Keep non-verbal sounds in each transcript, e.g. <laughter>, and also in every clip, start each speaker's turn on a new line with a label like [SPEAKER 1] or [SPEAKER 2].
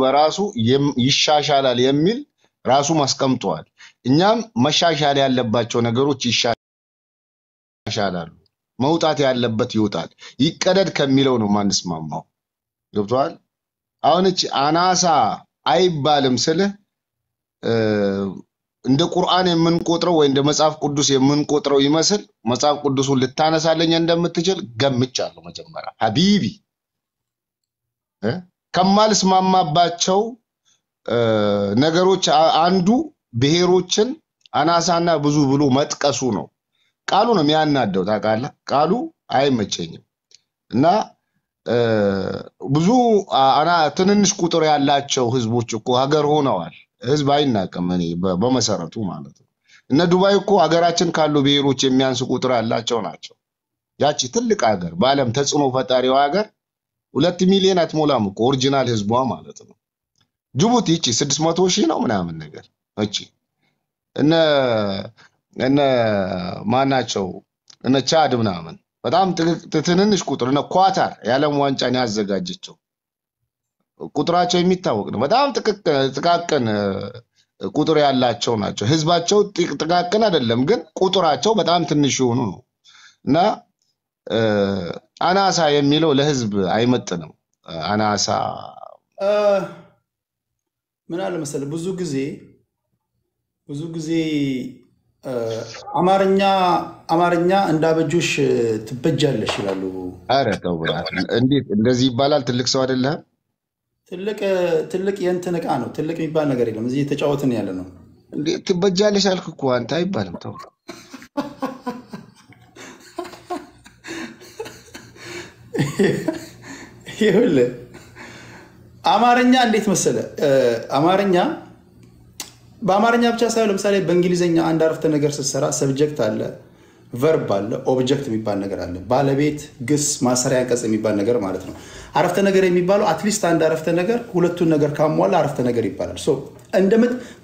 [SPEAKER 1] በራሱ ይሻሻላል የሚል ራሱ አስቀምጠዋል። እኛም መሻሻል ያለባቸው ነገሮች ይሻሻላሉ። መውጣት ያለበት ይውጣል። ይቀደድ ከሚለው ነው ማንስማማው። ገብቶሃል? አሁን እቺ አናሳ አይባልም ስልህ እንደ ቁርአን የምንቆጥረው ወይ እንደ መጽሐፍ ቅዱስ የምንቆጥረው ይመስል መጽሐፍ ቅዱሱን ልታነሳለኝ እንደምትችል ገምቻለሁ። መጀመሪያ ሀቢቢ ከማልስማማባቸው ነገሮች አንዱ ብሔሮችን አናሳና ብዙ ብሎ መጥቀሱ ነው። ቃሉ ነው የሚያናደው ታውቃለህ። ቃሉ አይመቸኝም እና ብዙ ትንንሽ ቁጥር ያላቸው ህዝቦች እኮ ሀገር ሆነዋል። ህዝብ አይናቅም፣ እኔ በመሰረቱ ማለት ነው። እነ ዱባይ እኮ ሀገራችን ካሉ ብሔሮች የሚያንስ ቁጥር ያላቸው ናቸው። ያቺ ትልቅ ሀገር፣ በዓለም ተጽዕኖ ፈጣሪዋ ሀገር ሁለት ሚሊዮን አትሞላም እኮ ኦሪጂናል ህዝቧ ማለት ነው። ጅቡቲ እቺ ስድስት መቶ ሺህ ነው ምናምን ነገር እቺ እነ እነ ማናቸው እነ ቻድ ምናምን በጣም ትንንሽ ቁጥር እነ ኳታር የዓለም ዋንጫን ያዘጋጀቸው ቁጥራቸው የሚታወቅ ነው። በጣም ጥቃቅን ቁጥር ያላቸው ናቸው። ህዝባቸው ጥቃቅን አይደለም፣ ግን ቁጥራቸው በጣም ትንሽ የሆኑ ነው እና አናሳ የሚለው ለህዝብ አይመጥንም። አናሳ
[SPEAKER 2] ምን አለ ብዙ ጊዜ ብዙ ጊዜ አማርኛ አማርኛ እንዳበጆሽ ትበጃለሽ ይላሉ።
[SPEAKER 1] ኧረ ተው እንዴት እንደዚህ ይባላል? ትልቅ ሰው አይደለህም?
[SPEAKER 2] ትልቅ የእንትን እቃ ነው። ትልቅ የሚባል ነገር የለም። እዚህ የተጫወትን ያለ ነው። ትበጃለሽ አልክ እኮ
[SPEAKER 1] አንተ። አይባልም ተው
[SPEAKER 2] ይሁል አማርኛ እንዴት መሰለ፣ አማርኛ በአማርኛ ብቻ ሳይሆን ለምሳሌ በእንግሊዝኛ አንድ አረፍተ ነገር ስትሰራ ሰብጀክት አለ፣ ቨርብ አለ፣ ኦብጀክት የሚባል ነገር አለ፣ ባለቤት፣ ግስ፣ ማሰሪያ አንቀጽ የሚባል ነገር ማለት ነው። አረፍተ ነገር የሚባለው አትሊስት አንድ አረፍተ ነገር ሁለቱን ነገር ካሟላ አረፍተ ነገር ይባላል።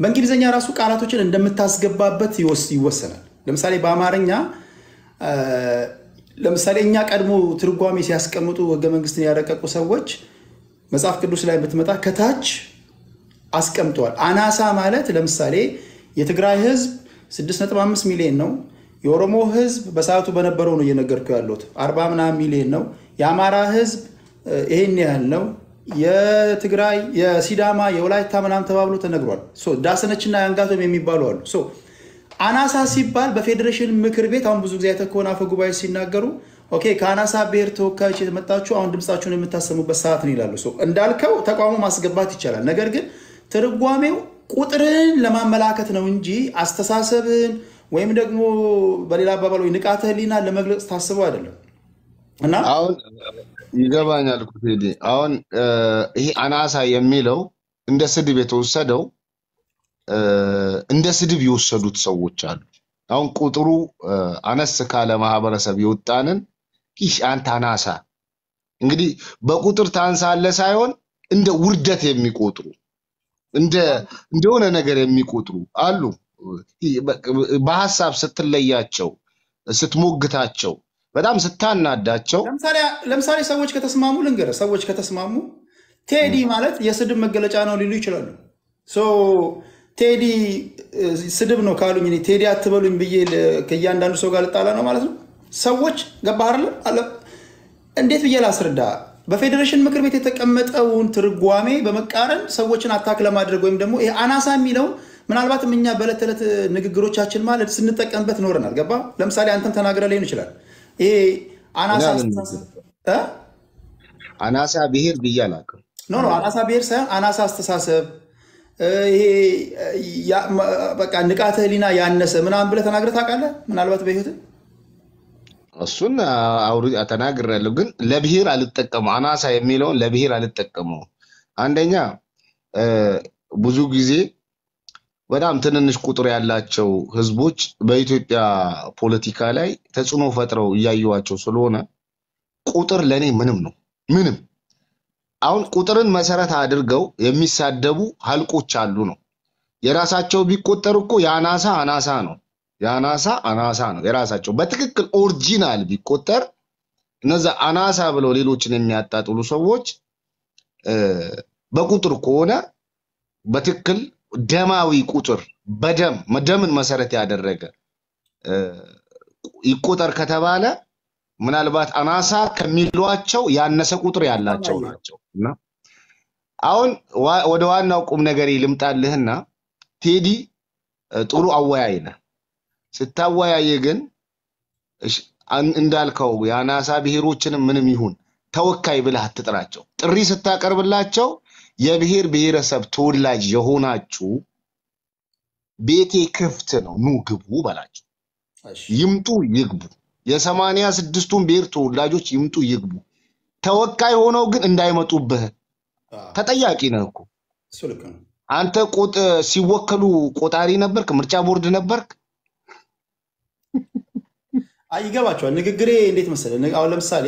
[SPEAKER 2] በእንግሊዝኛ ራሱ ቃላቶችን እንደምታስገባበት ይወሰናል። ለምሳሌ በአማርኛ ለምሳሌ እኛ ቀድሞ ትርጓሜ ሲያስቀምጡ ህገ መንግስትን ያረቀቁ ሰዎች መጽሐፍ ቅዱስ ላይ ብትመጣ ከታች አስቀምጠዋል። አናሳ ማለት ለምሳሌ የትግራይ ህዝብ 6.5 ሚሊዮን ነው። የኦሮሞ ህዝብ በሰዓቱ በነበረው ነው እየነገርኩ ያለሁት 40 ምናምን ሚሊዮን ነው። የአማራ ህዝብ ይሄን ያህል ነው። የትግራይ የሲዳማ የወላይታ ምናምን ተባብሎ ተነግሯል። ዳሰነችና ያንጋቶም የሚባሉ አሉ። አናሳ ሲባል በፌዴሬሽን ምክር ቤት አሁን ብዙ ጊዜ የተከሆነ አፈ ጉባኤ ሲናገሩ ኦኬ ከአናሳ ብሔር ተወካዮች የተመጣችሁ አሁን ድምፃችሁን የምታሰሙበት ሰዓት ነው ይላሉ። እንዳልከው ተቋሙ ማስገባት ይቻላል። ነገር ግን ትርጓሜው ቁጥርን ለማመላከት ነው እንጂ አስተሳሰብን ወይም ደግሞ በሌላ አባባል ወይ ንቃተ ህሊና ለመግለጽ ታስበው አይደለም
[SPEAKER 1] እና አሁን ይገባኛል። አሁን ይሄ አናሳ የሚለው እንደ ስድብ የተወሰደው እንደ ስድብ የወሰዱት ሰዎች አሉ። አሁን ቁጥሩ አነስ ካለ ማህበረሰብ የወጣንን ይህ አንተ አናሳ እንግዲህ በቁጥር ታንሳለ ሳይሆን እንደ ውርደት የሚቆጥሩ እንደ እንደሆነ ነገር የሚቆጥሩ አሉ። በሀሳብ ስትለያቸው፣ ስትሞግታቸው፣ በጣም ስታናዳቸው
[SPEAKER 2] ለምሳሌ ሰዎች ከተስማሙ ልንገርህ፣ ሰዎች ከተስማሙ ቴዲ ማለት የስድብ መገለጫ ነው ሊሉ ይችላሉ። ቴዲ ስድብ ነው ካሉኝ እኔ ቴዲ አትበሉኝ ብዬ ከእያንዳንዱ ሰው ጋር ልጣላ ነው ማለት ነው። ሰዎች ገባህ አለ እንዴት ብዬ ላስረዳ? በፌዴሬሽን ምክር ቤት የተቀመጠውን ትርጓሜ በመቃረን ሰዎችን አታክ ለማድረግ ወይም ደግሞ ይሄ አናሳ የሚለው ምናልባትም እኛ በዕለት ተዕለት ንግግሮቻችን ማለት ስንጠቀምበት ኖረናል። ገባ? ለምሳሌ አንተም ተናግረ ሊሆን ይችላል። ይሄ አናሳ
[SPEAKER 1] አናሳ ብሄር ብዬ አላውቅም።
[SPEAKER 2] ኖ አናሳ ብሄር ሳይሆን አናሳ አስተሳሰብ ይሄ በቃ ንቃተ ህሊና ያነሰ ምናምን ብለህ ተናግረህ ታውቃለህ? ምናልባት በህይወትህ
[SPEAKER 1] እሱን ተናግሬያለሁ፣ ግን ለብሄር አልጠቀሙ አናሳ የሚለውን ለብሄር አልጠቀሙ። አንደኛ ብዙ ጊዜ በጣም ትንንሽ ቁጥር ያላቸው ህዝቦች በኢትዮጵያ ፖለቲካ ላይ ተጽዕኖ ፈጥረው እያየዋቸው ስለሆነ ቁጥር ለእኔ ምንም ነው ምንም አሁን ቁጥርን መሰረት አድርገው የሚሳደቡ ሀልቆች አሉ ነው። የራሳቸው ቢቆጠር እኮ የአናሳ አናሳ ነው። የአናሳ አናሳ ነው። የራሳቸው በትክክል ኦሪጂናል ቢቆጠር እነዛ አናሳ ብለው ሌሎችን የሚያጣጥሉ ሰዎች በቁጥር ከሆነ በትክክል ደማዊ ቁጥር በደም ደምን መሰረት ያደረገ ይቆጠር ከተባለ ምናልባት አናሳ ከሚሏቸው ያነሰ ቁጥር ያላቸው
[SPEAKER 3] ናቸው እና
[SPEAKER 1] አሁን ወደ ዋናው ቁም ነገር ልምጣልህና ቴዲ ጥሩ አወያይ ነ ስታወያየ ግን እንዳልከው የአናሳ ብሔሮችንም ምንም ይሁን ተወካይ ብለህ አትጥራቸው። ጥሪ ስታቀርብላቸው የብሔር ብሔረሰብ ተወላጅ የሆናችሁ ቤቴ ክፍት ነው፣ ኑ ግቡ በላቸው። ይምጡ ይግቡ። የሰማንያ ስድስቱን ብሔር ተወላጆች ይምጡ ይግቡ። ተወካይ ሆነው ግን እንዳይመጡብህ ተጠያቂ ነህ እኮ። አንተ ሲወከሉ ቆጣሪ ነበርክ፣ ምርጫ ቦርድ ነበርክ።
[SPEAKER 2] ይገባቸዋል። ንግግሬ እንዴት መሰለህ? አሁን ለምሳሌ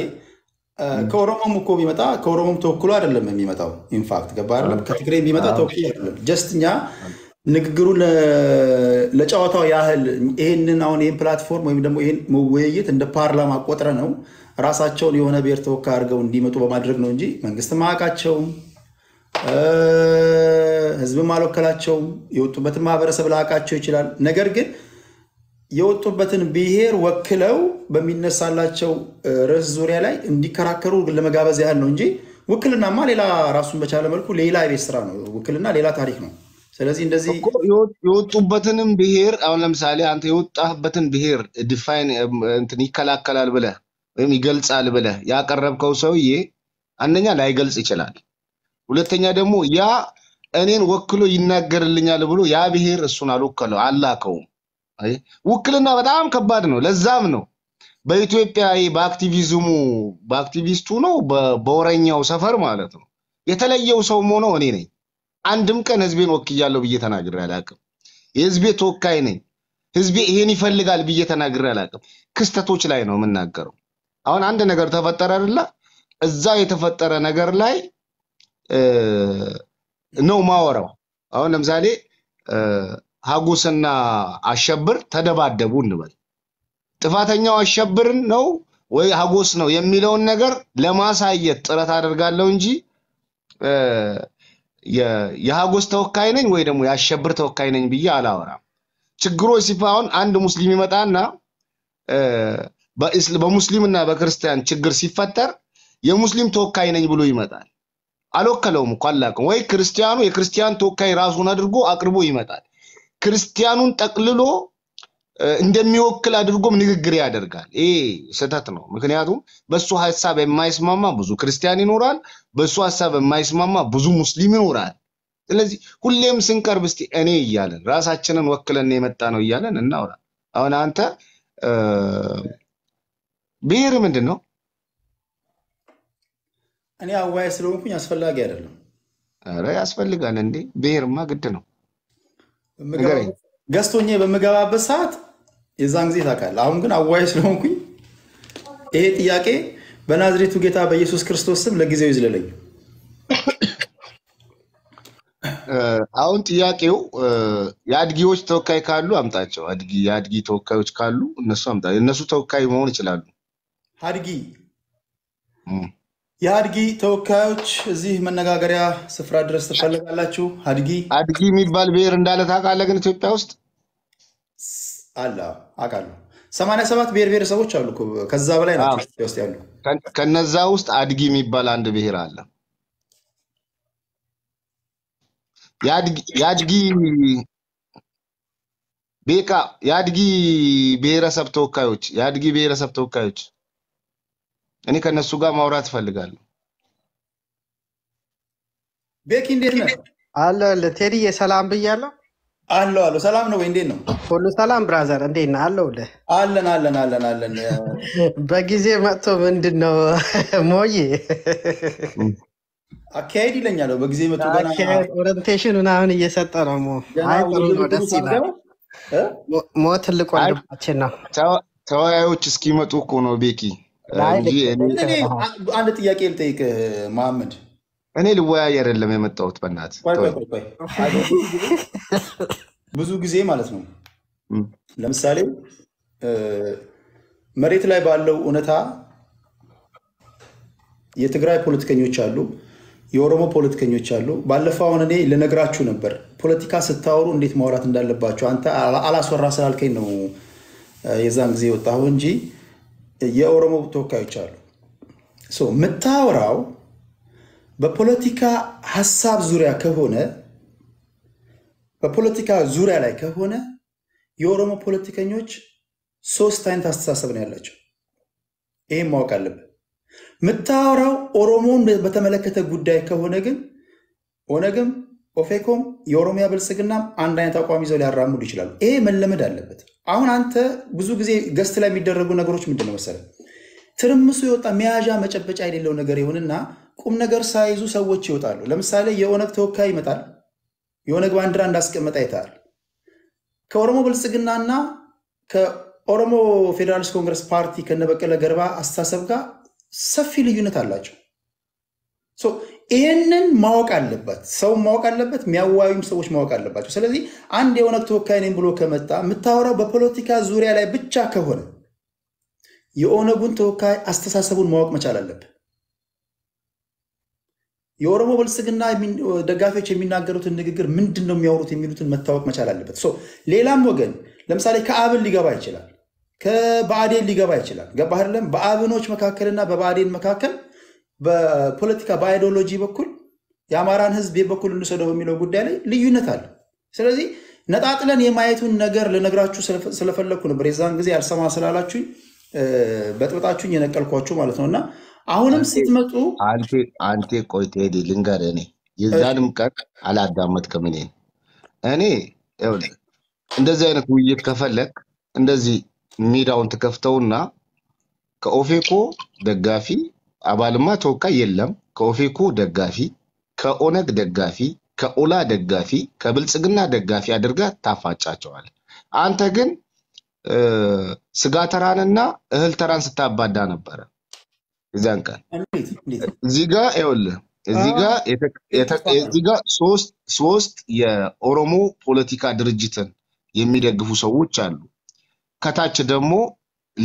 [SPEAKER 2] ከኦሮሞም እኮ ቢመጣ ከኦሮሞም ተወክሎ አይደለም የሚመጣው። ኢንፋክት ገባ አይደለም። ከትግሬ ቢመጣ ተወክሎ አይደለም። ጀስት እኛ ንግግሩ ለጨዋታው ያህል ይህንን አሁን ይህን ፕላትፎርም ወይም ደግሞ ይህን ውይይት እንደ ፓርላማ ቆጥረ ነው ራሳቸውን የሆነ ብሔር ተወካይ አድርገው እንዲመጡ በማድረግ ነው እንጂ መንግስትም አያውቃቸውም፣ ህዝብም አልወከላቸውም። የወጡበትን ማህበረሰብ ላያውቃቸው ይችላል። ነገር ግን የወጡበትን ብሔር ወክለው በሚነሳላቸው ርዕስ ዙሪያ ላይ እንዲከራከሩ ለመጋበዝ ያህል ነው እንጂ ውክልናማ ሌላ ራሱን በቻለ መልኩ ሌላ የቤት ስራ ነው። ውክልና ሌላ ታሪክ ነው። ስለዚህ እንደዚህ የወጡበትንም ብሄር አሁን ለምሳሌ
[SPEAKER 1] አንተ የወጣህበትን ብሄር ዲፋይን እንትን ይከላከላል ብለ ወይም ይገልጻል ብለ ያቀረብከው ሰውዬ አንደኛ ላይገልጽ ይችላል። ሁለተኛ ደግሞ ያ እኔን ወክሎ ይናገርልኛል ብሎ ያ ብሄር እሱን አልወከለው አላከውም። ውክልና በጣም ከባድ ነው። ለዛም ነው በኢትዮጵያ በአክቲቪዝሙ በአክቲቪስቱ ነው በወረኛው ሰፈር ማለት ነው የተለየው ሰው ሆነው እኔ ነኝ። አንድም ቀን ህዝቤን ወክያለሁ ብዬ ተናግሬ አላቅም። የህዝቤ ተወካይ ነኝ፣ ህዝቤ ይሄን ይፈልጋል ብዬ ተናግሬ አላቅም። ክስተቶች ላይ ነው የምናገረው። አሁን አንድ ነገር ተፈጠረ አይደለ? እዛ የተፈጠረ ነገር ላይ ነው ማወራው። አሁን ለምሳሌ ሀጉስና አሸብር ተደባደቡ እንበል። ጥፋተኛው አሸብርን ነው ወይ ሀጎስ ነው የሚለውን ነገር ለማሳየት ጥረት አደርጋለሁ እንጂ የሀጎስ ተወካይ ነኝ ወይ ደግሞ የአሸብር ተወካይ ነኝ ብዬ አላወራም። ችግሮ ሲፋ አሁን አንድ ሙስሊም ይመጣና በሙስሊምና በክርስቲያን ችግር ሲፈጠር የሙስሊም ተወካይ ነኝ ብሎ ይመጣል። አልወከለውም እኮ አላውቅም። ወይ ክርስቲያኑ የክርስቲያን ተወካይ ራሱን አድርጎ አቅርቦ ይመጣል። ክርስቲያኑን ጠቅልሎ እንደሚወክል አድርጎም ንግግር ያደርጋል። ይሄ ስህተት ነው። ምክንያቱም በሱ ሀሳብ የማይስማማ ብዙ ክርስቲያን ይኖራል። በሱ ሀሳብ የማይስማማ ብዙ ሙስሊም ይኖራል። ስለዚህ ሁሌም ስንቀርብ እስቲ እኔ እያለን ራሳችንን ወክለን የመጣ ነው እያለን እናውራ። አሁን አንተ ብሄር ምንድን ነው?
[SPEAKER 2] እኔ አዋይ ስለሆንኩኝ አስፈላጊ አይደለም። ኧረ ያስፈልጋል እንዴ! ብሄርማ ግድ ነው። ገስቶኜ በምገባበት ሰዓት የዛን ጊዜ ታውቃለህ። አሁን ግን አዋይ ስለሆንኩኝ ይሄ ጥያቄ በናዝሬቱ ጌታ በኢየሱስ ክርስቶስ ስም ለጊዜው ይዝለለኝ። <coughs>
[SPEAKER 1] አሁን ጥያቄው የአድጊዎች ተወካይ ካሉ አምጣቸው። አድጊ የአድጊ ተወካዮች ካሉ እነሱ አምጣ። እነሱ ተወካይ መሆን ይችላሉ።
[SPEAKER 2] አድጊ የአድጊ ተወካዮች እዚህ መነጋገሪያ ስፍራ ድረስ ትፈልጋላችሁ? አድጊ አድጊ የሚባል ብሔር እንዳለ ታውቃለህ? ግን ኢትዮጵያ ውስጥ አለ አውቃለሁ። ሰማንያ ሰባት ብሔር ብሔረሰቦች አሉ። ከዛ በላይ ናቸው ኢትዮጵያ ውስጥ ያሉ።
[SPEAKER 1] ከነዛ ውስጥ አድጊ የሚባል አንድ ብሔር አለ። የአድጊ ቤቃ የአድጊ ብሔረሰብ ተወካዮች የአድጊ ብሔረሰብ ተወካዮች እኔ ከነሱ ጋር ማውራት እፈልጋለሁ።
[SPEAKER 4] ቤኪ እንዴት ነህ? አለ ለቴዲ የሰላም ብያለሁ። አለው አለው። ሰላም ነው ወይ? እንዴት ነው? ሁሉ ሰላም ብራዘር፣ እንዴት ነህ? አለሁልህ።
[SPEAKER 2] አለን አለን አለን አለን።
[SPEAKER 4] በጊዜ መጥቶ ምንድን ነው ሞዬ
[SPEAKER 2] አካሄድ ይለኛል። በጊዜ መጥቶ
[SPEAKER 4] ኦሪንቴሽን ምናምን እየሰጠ ነው። ሞ አይ ጥሩ ነው፣ ደስ ይላል።
[SPEAKER 2] ሞ
[SPEAKER 1] ትልቅ ወንድማችን ነው። ተወያዮች እስኪመጡ እኮ ነው ቤኪ። አንድ
[SPEAKER 2] ጥያቄ ልጠይቅ መሐመድ
[SPEAKER 1] እኔ ልወያይ አይደለም የመጣሁት። በእናት
[SPEAKER 2] ብዙ ጊዜ ማለት ነው ለምሳሌ መሬት ላይ ባለው እውነታ የትግራይ ፖለቲከኞች አሉ፣ የኦሮሞ ፖለቲከኞች አሉ። ባለፈው አሁን እኔ ልነግራችሁ ነበር ፖለቲካ ስታወሩ እንዴት ማውራት እንዳለባቸው። አንተ አላስወራ ስላልከኝ ነው የዛን ጊዜ የወጣሁ እንጂ የኦሮሞ ተወካዮች አሉ ምታወራው በፖለቲካ ሀሳብ ዙሪያ ከሆነ በፖለቲካ ዙሪያ ላይ ከሆነ የኦሮሞ ፖለቲከኞች ሶስት አይነት አስተሳሰብ ነው ያላቸው። ይህም ማወቅ አለብን። የምታወራው ኦሮሞን በተመለከተ ጉዳይ ከሆነ ግን ኦነግም ኦፌኮም የኦሮሚያ ብልጽግናም አንድ አይነት አቋም ይዘው ሊያራምዱ ይችላሉ። ይሄ መለመድ አለበት። አሁን አንተ ብዙ ጊዜ ገስት ላይ የሚደረጉ ነገሮች ምንድን ነው መሰለህ፣ ትርምሱ የወጣ መያዣ መጨበጫ የሌለው ነገር ይሁንና ቁም ነገር ሳይዙ ሰዎች ይወጣሉ። ለምሳሌ የኦነግ ተወካይ ይመጣል። የኦነግ ባንዲራ እንዳስቀመጠ ይታል። ከኦሮሞ ብልጽግናና ከኦሮሞ ፌዴራሊስት ኮንግረስ ፓርቲ ከነበቀለ ገርባ አስተሳሰብ ጋር ሰፊ ልዩነት አላቸው። ይህንን ማወቅ አለበት፣ ሰው ማወቅ አለበት፣ የሚያዋዩም ሰዎች ማወቅ አለባቸው። ስለዚህ አንድ የኦነግ ተወካይ ነኝ ብሎ ከመጣ የምታወራው በፖለቲካ ዙሪያ ላይ ብቻ ከሆነ የኦነጉን ተወካይ አስተሳሰቡን ማወቅ መቻል አለብን። የኦሮሞ ብልጽግና ደጋፊዎች የሚናገሩትን ንግግር ምንድን ነው የሚያወሩት የሚሉትን መታወቅ መቻል አለበት። ሌላም ወገን ለምሳሌ ከአብን ሊገባ ይችላል፣ ከባዕዴን ሊገባ ይችላል። ገባህ አይደለም? በአብኖች መካከልና በባዕዴን መካከል በፖለቲካ በአይዲዮሎጂ በኩል የአማራን ህዝብ በኩል እንውሰደው በሚለው ጉዳይ ላይ ልዩነት አለ። ስለዚህ ነጣጥለን የማየቱን ነገር ልነግራችሁ ስለፈለግኩ ነበር። የዛን ጊዜ አልሰማ ስላላችሁኝ በጥብጣችሁኝ የነቀልኳችሁ ማለት ነው እና አሁንም ስትመጡ
[SPEAKER 1] አንቴ ቆይ ቴዲ ልንገር፣ እኔ የዛንም ቀን አላዳመጥክም። እኔ እኔ እንደዚህ አይነት ውይይት ከፈለግ እንደዚህ ሜዳውን ትከፍተውና ከኦፌኮ ደጋፊ አባልማ ተወካይ የለም። ከኦፌኮ ደጋፊ፣ ከኦነግ ደጋፊ፣ ከኦላ ደጋፊ፣ ከብልጽግና ደጋፊ አድርጋ ታፋጫቸዋል። አንተ ግን ስጋ ተራንና እህል ተራን ስታባዳ ነበረ። እዛን ቀን እዚህ ጋ ይኸውልህ እዚህ ጋ እዚህ ጋ ሶስት ሶስት የኦሮሞ ፖለቲካ ድርጅትን የሚደግፉ ሰዎች አሉ። ከታች ደግሞ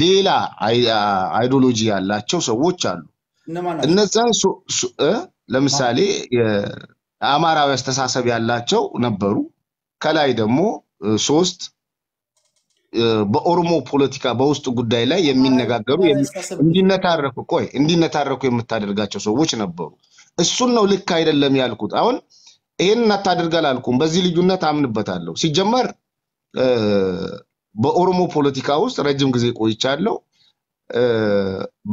[SPEAKER 1] ሌላ አይዲዮሎጂ ያላቸው ሰዎች አሉ። እነዛን ለምሳሌ አማራዊ አስተሳሰብ ያላቸው ነበሩ። ከላይ ደግሞ ሶስት በኦሮሞ ፖለቲካ በውስጥ ጉዳይ ላይ የሚነጋገሩ እንዲነታረኩ ቆይ እንዲነታረኩ የምታደርጋቸው ሰዎች ነበሩ። እሱን ነው ልክ አይደለም ያልኩት። አሁን ይሄን እናታደርግ አላልኩም። በዚህ ልዩነት አምንበታለሁ። ሲጀመር በኦሮሞ ፖለቲካ ውስጥ ረጅም ጊዜ ቆይቻለሁ።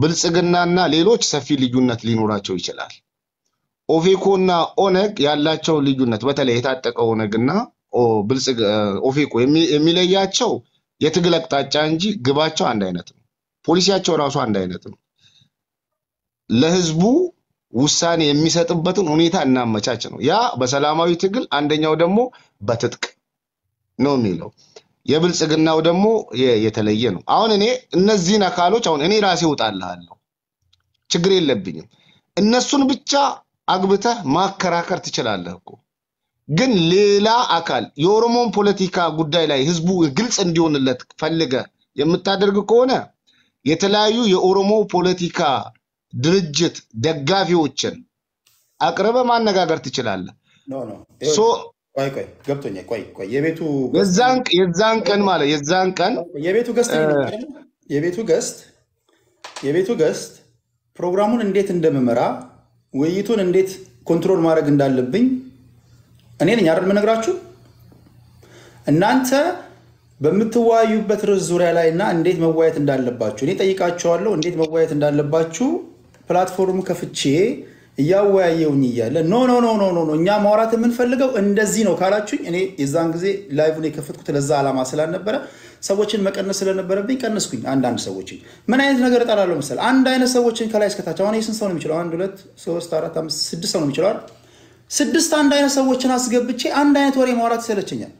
[SPEAKER 1] ብልጽግናና ሌሎች ሰፊ ልዩነት ሊኖራቸው ይችላል። ኦፌኮ እና ኦነግ ያላቸው ልዩነት በተለይ የታጠቀው ኦነግ እና ኦፌኮ የሚለያቸው የትግል አቅጣጫ እንጂ ግባቸው አንድ አይነት ነው። ፖሊሲያቸው ራሱ አንድ አይነት ነው። ለህዝቡ ውሳኔ የሚሰጥበትን ሁኔታ እናመቻች ነው። ያ በሰላማዊ ትግል፣ አንደኛው ደግሞ በትጥቅ ነው የሚለው የብልጽግናው ደግሞ የተለየ ነው። አሁን እኔ እነዚህን አካሎች አሁን እኔ ራሴ እውጣልሃለሁ፣ ችግር የለብኝም። እነሱን ብቻ አግብተህ ማከራከር ትችላለህ እኮ ግን ሌላ አካል የኦሮሞን ፖለቲካ ጉዳይ ላይ ህዝቡ ግልጽ እንዲሆንለት ፈልገ የምታደርግ ከሆነ የተለያዩ የኦሮሞ ፖለቲካ ድርጅት ደጋፊዎችን አቅርበ ማነጋገር ትችላለህ።
[SPEAKER 2] የቤቱ የዛን ቀን ማለት የዛን ቀን የቤቱ ገስት የቤቱ ገስት የቤቱ ገስት ፕሮግራሙን እንዴት እንደምመራ ውይይቱን እንዴት ኮንትሮል ማድረግ እንዳለብኝ እኔ ነኝ አይደል የምነግራችሁ? እናንተ በምትወያዩበት ርዕስ ዙሪያ ላይ እና እንዴት መወያየት እንዳለባችሁ እኔ ጠይቃችኋለሁ። እንዴት መወያየት እንዳለባችሁ ፕላትፎርም ከፍቼ እያወያየውኝ እያለ ኖ ኖ ኖ ኖ ኖ እኛ ማውራት የምንፈልገው እንደዚህ ነው ካላችሁኝ፣ እኔ የዛን ጊዜ ላይቭን የከፈትኩት ለዛ ዓላማ ስላልነበረ ሰዎችን መቀነስ ስለነበረብኝ ቀነስኩኝ። አንዳንድ ሰዎችን ምን አይነት ነገር እጠላለሁ መሰለህ? አንድ አይነት ሰዎችን ከላይ እስከታች አሁን የስንት ሰው ነው የሚችለው? አንድ ሁለት ሶስት አራት አምስት ስድስት ሰው ነው የሚችለው አይደል ስድስት አንድ አይነት ሰዎችን አስገብቼ አንድ አይነት ወሬ ማውራት ይሰለችኛል።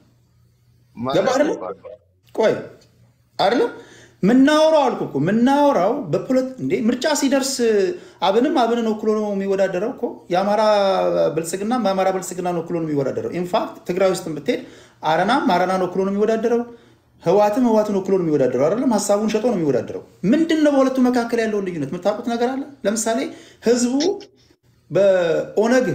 [SPEAKER 2] ቆይ አይደለም ምናወራው አልኩ እኮ ምናወራው እንዴ ምርጫ ሲደርስ አብንም አብንን ወክሎ ነው የሚወዳደረው እኮ የአማራ ብልጽግና በአማራ ብልጽግና ወክሎ ነው የሚወዳደረው። ኢንፋክት ትግራይ ውስጥ ብትሄድ አረናም አረናን ወክሎ ነው የሚወዳደረው፣ ህዋትም ህዋትን ወክሎ ነው የሚወዳደረው። አይደለም ሀሳቡን ሸጦ ነው የሚወዳደረው። ምንድን ነው በሁለቱ መካከል ያለውን ልዩነት የምታውቁት ነገር አለ? ለምሳሌ ህዝቡ በኦነግ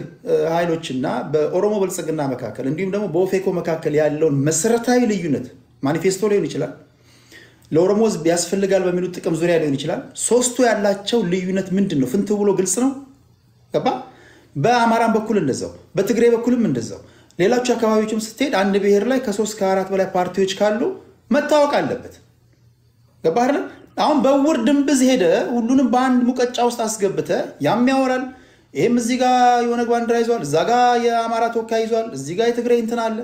[SPEAKER 2] ኃይሎችና በኦሮሞ ብልጽግና መካከል እንዲሁም ደግሞ በኦፌኮ መካከል ያለውን መሰረታዊ ልዩነት ማኒፌስቶ ሊሆን ይችላል፣ ለኦሮሞ ሕዝብ ያስፈልጋል በሚሉት ጥቅም ዙሪያ ሊሆን ይችላል። ሶስቱ ያላቸው ልዩነት ምንድን ነው? ፍንትው ብሎ ግልጽ ነው። ገባ። በአማራም በኩል እንደዛው፣ በትግሬ በኩልም እንደዛው፣ ሌሎች አካባቢዎችም ስትሄድ አንድ ብሔር ላይ ከሶስት ከአራት በላይ ፓርቲዎች ካሉ መታወቅ አለበት። ገባ አይደለም? አሁን በውር ድንብዝ ሄደ ሁሉንም በአንድ ሙቀጫ ውስጥ አስገብተ ያም ያወራል ይህም እዚህ ጋር የሆነ ባንዲራ ይዟል፣ እዛ ጋ የአማራ ተወካይ ይዟል፣ እዚህ ጋ የትግራይ እንትን አለ።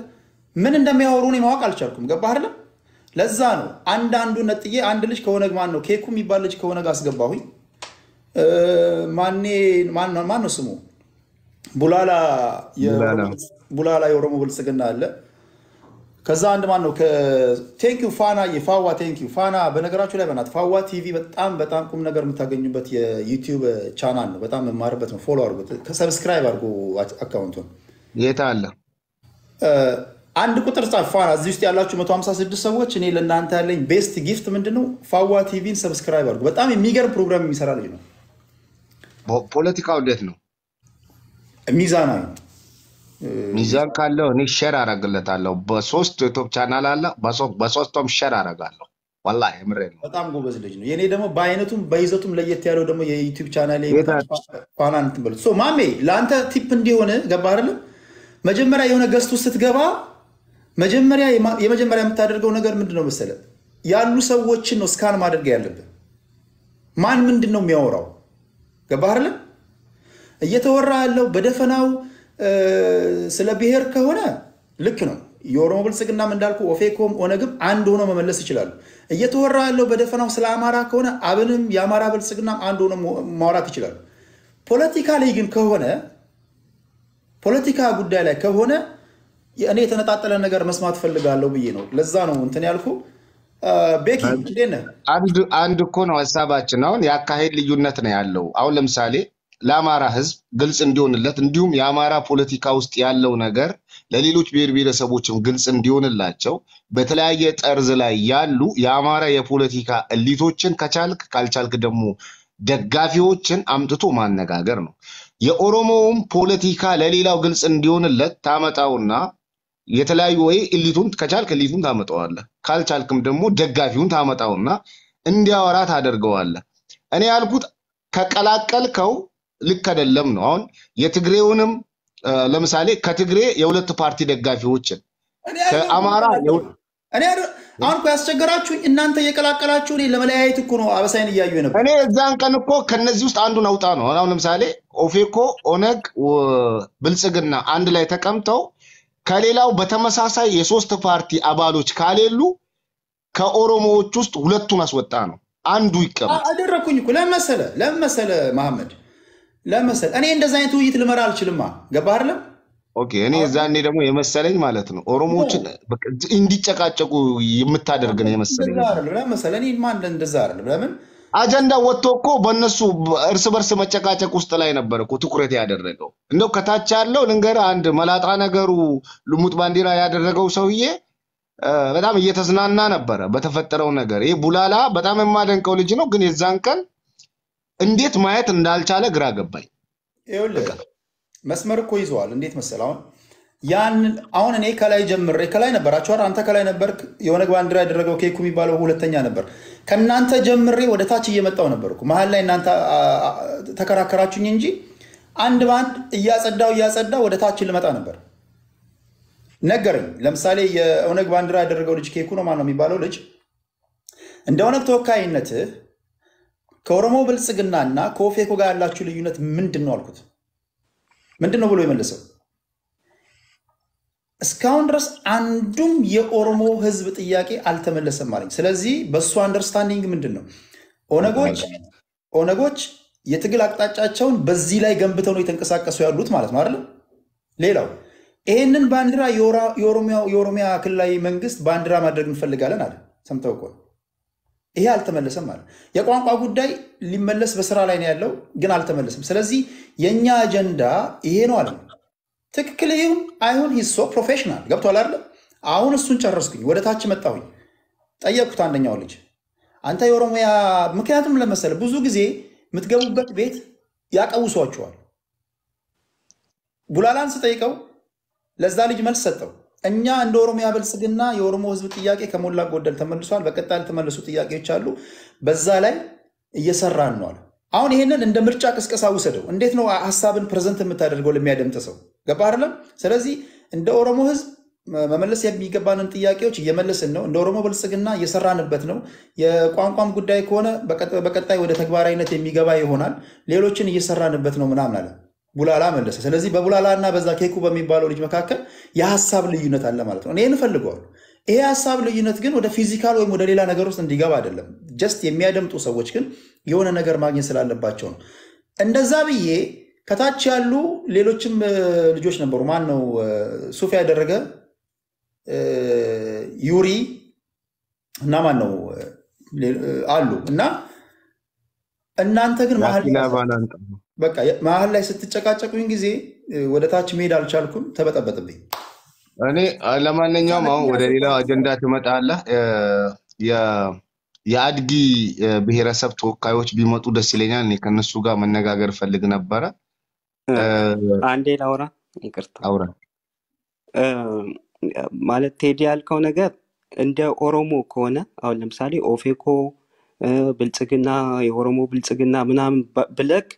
[SPEAKER 2] ምን እንደሚያወሩ እኔ ማወቅ አልቻልኩም። ገባህ አይደለም? ለዛ ነው አንዳንዱ ነጥዬ አንድ ልጅ ከሆነ ማን ነው ኬኩ የሚባል ልጅ ከሆነ ጋር አስገባሁኝ። ማን ነው ስሙ? ቡላላ ቡላላ የኦሮሞ ብልጽግና አለ ከዛ አንድ ማን ነው ቴንኪው ፋና የፋዋ ቴንኪው ፋና። በነገራችሁ ላይ በናት ፋዋ ቲቪ በጣም በጣም ቁም ነገር የምታገኙበት የዩቲዩብ ቻናል ነው። በጣም የማርበት ነው። ፎሎ አድርጉት፣ ሰብስክራይብ አድርጉ አካውንቱን። የት አለ አንድ ቁጥር ጻፍ ፋና። እዚህ ውስጥ ያላችሁ 156 ሰዎች እኔ ለእናንተ ያለኝ ቤስት ጊፍት ምንድነው? ፋዋ ቲቪን ሰብስክራይብ አድርጉ። በጣም የሚገርም ፕሮግራም የሚሰራ ልጅ ነው። ፖለቲካው እንዴት ነው? ሚዛናዊ
[SPEAKER 1] ሚዛን ካለው እኔ ሸር አረግለታለሁ። በሶስት ዩቱብ ቻናል አለ፣ በሶስቱም ሸር አረጋለሁ።
[SPEAKER 2] ወላሂ የምሬ ነው። በጣም ጎበዝ ልጅ ነው። የኔ ደግሞ በአይነቱም በይዘቱም ለየት ያለው ደግሞ የዩቱብ ቻናል ፋና እንትን ማሜ ለአንተ ቲፕ እንዲሆን ገባ አይደለም? መጀመሪያ የሆነ ገስቱ ስትገባ መጀመሪያ የመጀመሪያ የምታደርገው ነገር ምንድን ነው መሰለ፣ ያሉ ሰዎችን ነው ስካን ማድረግ ያለብን። ማን ምንድን ነው የሚያወራው? ገባ አይደለም? እየተወራ ያለው በደፈናው ስለ ብሔር ከሆነ ልክ ነው። የኦሮሞ ብልጽግናም እንዳልኩ ኦፌኮም ኦነግም አንድ ሆኖ መመለስ ይችላሉ። እየተወራ ያለው በደፈናው ስለ አማራ ከሆነ አብንም የአማራ ብልጽግናም አንድ ሆኖ ማውራት ይችላሉ። ፖለቲካ ላይ ግን ከሆነ ፖለቲካ ጉዳይ ላይ ከሆነ እኔ የተነጣጠለ ነገር መስማት ፈልጋለሁ ብዬ ነው። ለዛ ነው እንትን ያልኩ። ቤኪ
[SPEAKER 1] አንድ እኮ ነው ሀሳባችን። አሁን የአካሄድ ልዩነት ነው ያለው። አሁን ለምሳሌ ለአማራ ህዝብ ግልጽ እንዲሆንለት እንዲሁም የአማራ ፖለቲካ ውስጥ ያለው ነገር ለሌሎች ብሔር ብሔረሰቦችም ግልጽ እንዲሆንላቸው በተለያየ ጠርዝ ላይ ያሉ የአማራ የፖለቲካ እሊቶችን ከቻልክ ካልቻልክ ደግሞ ደጋፊዎችን አምጥቶ ማነጋገር ነው። የኦሮሞውም ፖለቲካ ለሌላው ግልጽ እንዲሆንለት ታመጣውና የተለያዩ ወይ እሊቱን ከቻልክ እሊቱን ታመጣዋለህ፣ ካልቻልክም ደግሞ ደጋፊውን ታመጣውና እንዲያወራ ታደርገዋለህ። እኔ ያልኩት ከቀላቀልከው ልክ አይደለም ነው። አሁን የትግሬውንም ለምሳሌ ከትግሬ የሁለት ፓርቲ ደጋፊዎችን
[SPEAKER 2] ከአማራ አሁን እኮ ያስቸገራችሁኝ እናንተ እየቀላቀላችሁ እኔ ለመለያየት እኮ ነው አበሳይን እያዩ ነበር። እኔ እዛን ቀን እኮ ከነዚህ ውስጥ አንዱን
[SPEAKER 1] አውጣ ነው። አሁን ለምሳሌ ኦፌኮ፣ ኦነግ፣ ብልጽግና አንድ ላይ ተቀምጠው ከሌላው በተመሳሳይ የሶስት ፓርቲ አባሎች ካሌሉ
[SPEAKER 2] ከኦሮሞዎች ውስጥ ሁለቱን አስወጣ ነው። አንዱ ይቀመጥ አደረኩኝ እኮ ለመሰለ መሰለህ መሐመድ ለመሰል እኔ እንደዚ አይነት ውይይት ልመራ አልችልም። ገባህ አይደለም? ኦኬ እኔ
[SPEAKER 1] እዛኔ ደግሞ የመሰለኝ ማለት ነው ኦሮሞዎችን እንዲጨቃጨቁ የምታደርግ ነው የመሰለኝ።
[SPEAKER 2] ለምሳሌ እኔ ማ እንደዛ አይደለም። ለምን አጀንዳ ወጥቶ እኮ በእነሱ እርስ
[SPEAKER 1] በርስ መጨቃጨቅ ውስጥ ላይ ነበር እኮ ትኩረት ያደረገው። እንደው ከታች ያለው ልንገርህ፣ አንድ መላጣ ነገሩ ልሙጥ ባንዲራ ያደረገው ሰውዬ በጣም እየተዝናና ነበረ በተፈጠረው ነገር። ይህ ቡላላ በጣም የማደንቀው ልጅ ነው፣ ግን የዛን ቀን እንዴት ማየት እንዳልቻለ ግራ ገባኝ።
[SPEAKER 2] መስመር እኮ ይዘዋል። እንዴት መሰለህ አሁን ያን አሁን እኔ ከላይ ጀምሬ ከላይ ነበራችሁ አንተ ከላይ ነበር። የኦነግ ባንዲራ ያደረገው ኬኩ የሚባለው ሁለተኛ ነበር። ከእናንተ ጀምሬ ወደ ታች እየመጣው ነበር። መሀል ላይ እናንተ ተከራከራችሁኝ እንጂ አንድ በአንድ እያጸዳው እያጸዳ ወደ ታች ልመጣ ነበር። ነገረኝ። ለምሳሌ የኦነግ ባንዲራ ያደረገው ልጅ ኬኩ ነው ማነው የሚባለው ልጅ እንደ ኦነግ ተወካይነትህ ከኦሮሞ ብልጽግና እና ከኦፌኮ ጋር ያላችሁ ልዩነት ምንድን ነው አልኩት። ምንድን ነው ብሎ የመለሰው እስካሁን ድረስ አንዱም የኦሮሞ ህዝብ ጥያቄ አልተመለሰም አለኝ። ስለዚህ በእሱ አንደርስታንዲንግ ምንድን ነው ኦነጎች ኦነጎች የትግል አቅጣጫቸውን በዚህ ላይ ገንብተው ነው የተንቀሳቀሱ ያሉት ማለት ነው አይደለም። ሌላው ይህንን ባንዲራ የኦሮሚያ ክልላዊ መንግስት ባንዲራ ማድረግ እንፈልጋለን አለ። ሰምተው እኮ ነው ይሄ አልተመለሰም ማለት የቋንቋ ጉዳይ ሊመለስ በስራ ላይ ነው ያለው፣ ግን አልተመለሰም። ስለዚህ የእኛ አጀንዳ ይሄ ነው አለ። ትክክል ይሁን አይሁን ሂሶ ፕሮፌሽናል ገብቷል አለ። አሁን እሱን ጨረስኩኝ፣ ወደ ታች መጣሁኝ። ጠየቅኩት አንደኛው ልጅ አንተ የኦሮሚያ ምክንያቱም ለመሰለ ብዙ ጊዜ የምትገቡበት ቤት ያቀውሷቸዋል ቡላላን ስጠይቀው ለዛ ልጅ መልስ ሰጠው። እኛ እንደ ኦሮሚያ ብልጽግና የኦሮሞ ህዝብ ጥያቄ ከሞላ ጎደል ተመልሷል። በቀጣይ የተመለሱ ጥያቄዎች አሉ። በዛ ላይ እየሰራን ነው። አሁን ይህንን እንደ ምርጫ ቅስቀሳ ውሰደው። እንዴት ነው ሀሳብን ፕሬዘንት የምታደርገው ለሚያደምጥ ሰው? ገባ አይደለም? ስለዚህ እንደ ኦሮሞ ህዝብ መመለስ የሚገባንን ጥያቄዎች እየመለስን ነው። እንደ ኦሮሞ ብልጽግና እየሰራንበት ነው። የቋንቋም ጉዳይ ከሆነ በቀጣይ ወደ ተግባራዊነት የሚገባ ይሆናል። ሌሎችን እየሰራንበት ነው ምናምን አለ ቡላላ መለሰ። ስለዚህ በቡላላ እና በዛ ኬኩ በሚባለው ልጅ መካከል የሀሳብ ልዩነት አለ ማለት ነው። እኔን እፈልገዋለሁ። ይሄ ሀሳብ ልዩነት ግን ወደ ፊዚካል ወይም ወደ ሌላ ነገር ውስጥ እንዲገባ አይደለም። ጀስት የሚያደምጡ ሰዎች ግን የሆነ ነገር ማግኘት ስላለባቸው ነው። እንደዛ ብዬ ከታች ያሉ ሌሎችም ልጆች ነበሩ። ማን ነው ሱፍ ያደረገ ዩሪ እና ማን ነው አሉ እና እናንተ ግን በቃ መሀል ላይ ስትጨቃጨቁኝ ጊዜ ወደ ታች መሄድ አልቻልኩም፣ ተበጠበጥብኝ።
[SPEAKER 1] እኔ ለማንኛውም አሁን ወደ ሌላው አጀንዳ ትመጣለህ። የአድጊ ብሔረሰብ ተወካዮች ቢመጡ ደስ ይለኛል። እኔ ከነሱ ጋር መነጋገር ፈልግ ነበረ። አንዴ ላውራ፣ ይቅርታ አውራ።
[SPEAKER 4] ማለት ቴዲ ያልከው ነገር እንደ ኦሮሞ ከሆነ አሁን ለምሳሌ ኦፌኮ ብልጽግና፣ የኦሮሞ ብልጽግና ምናምን ብለክ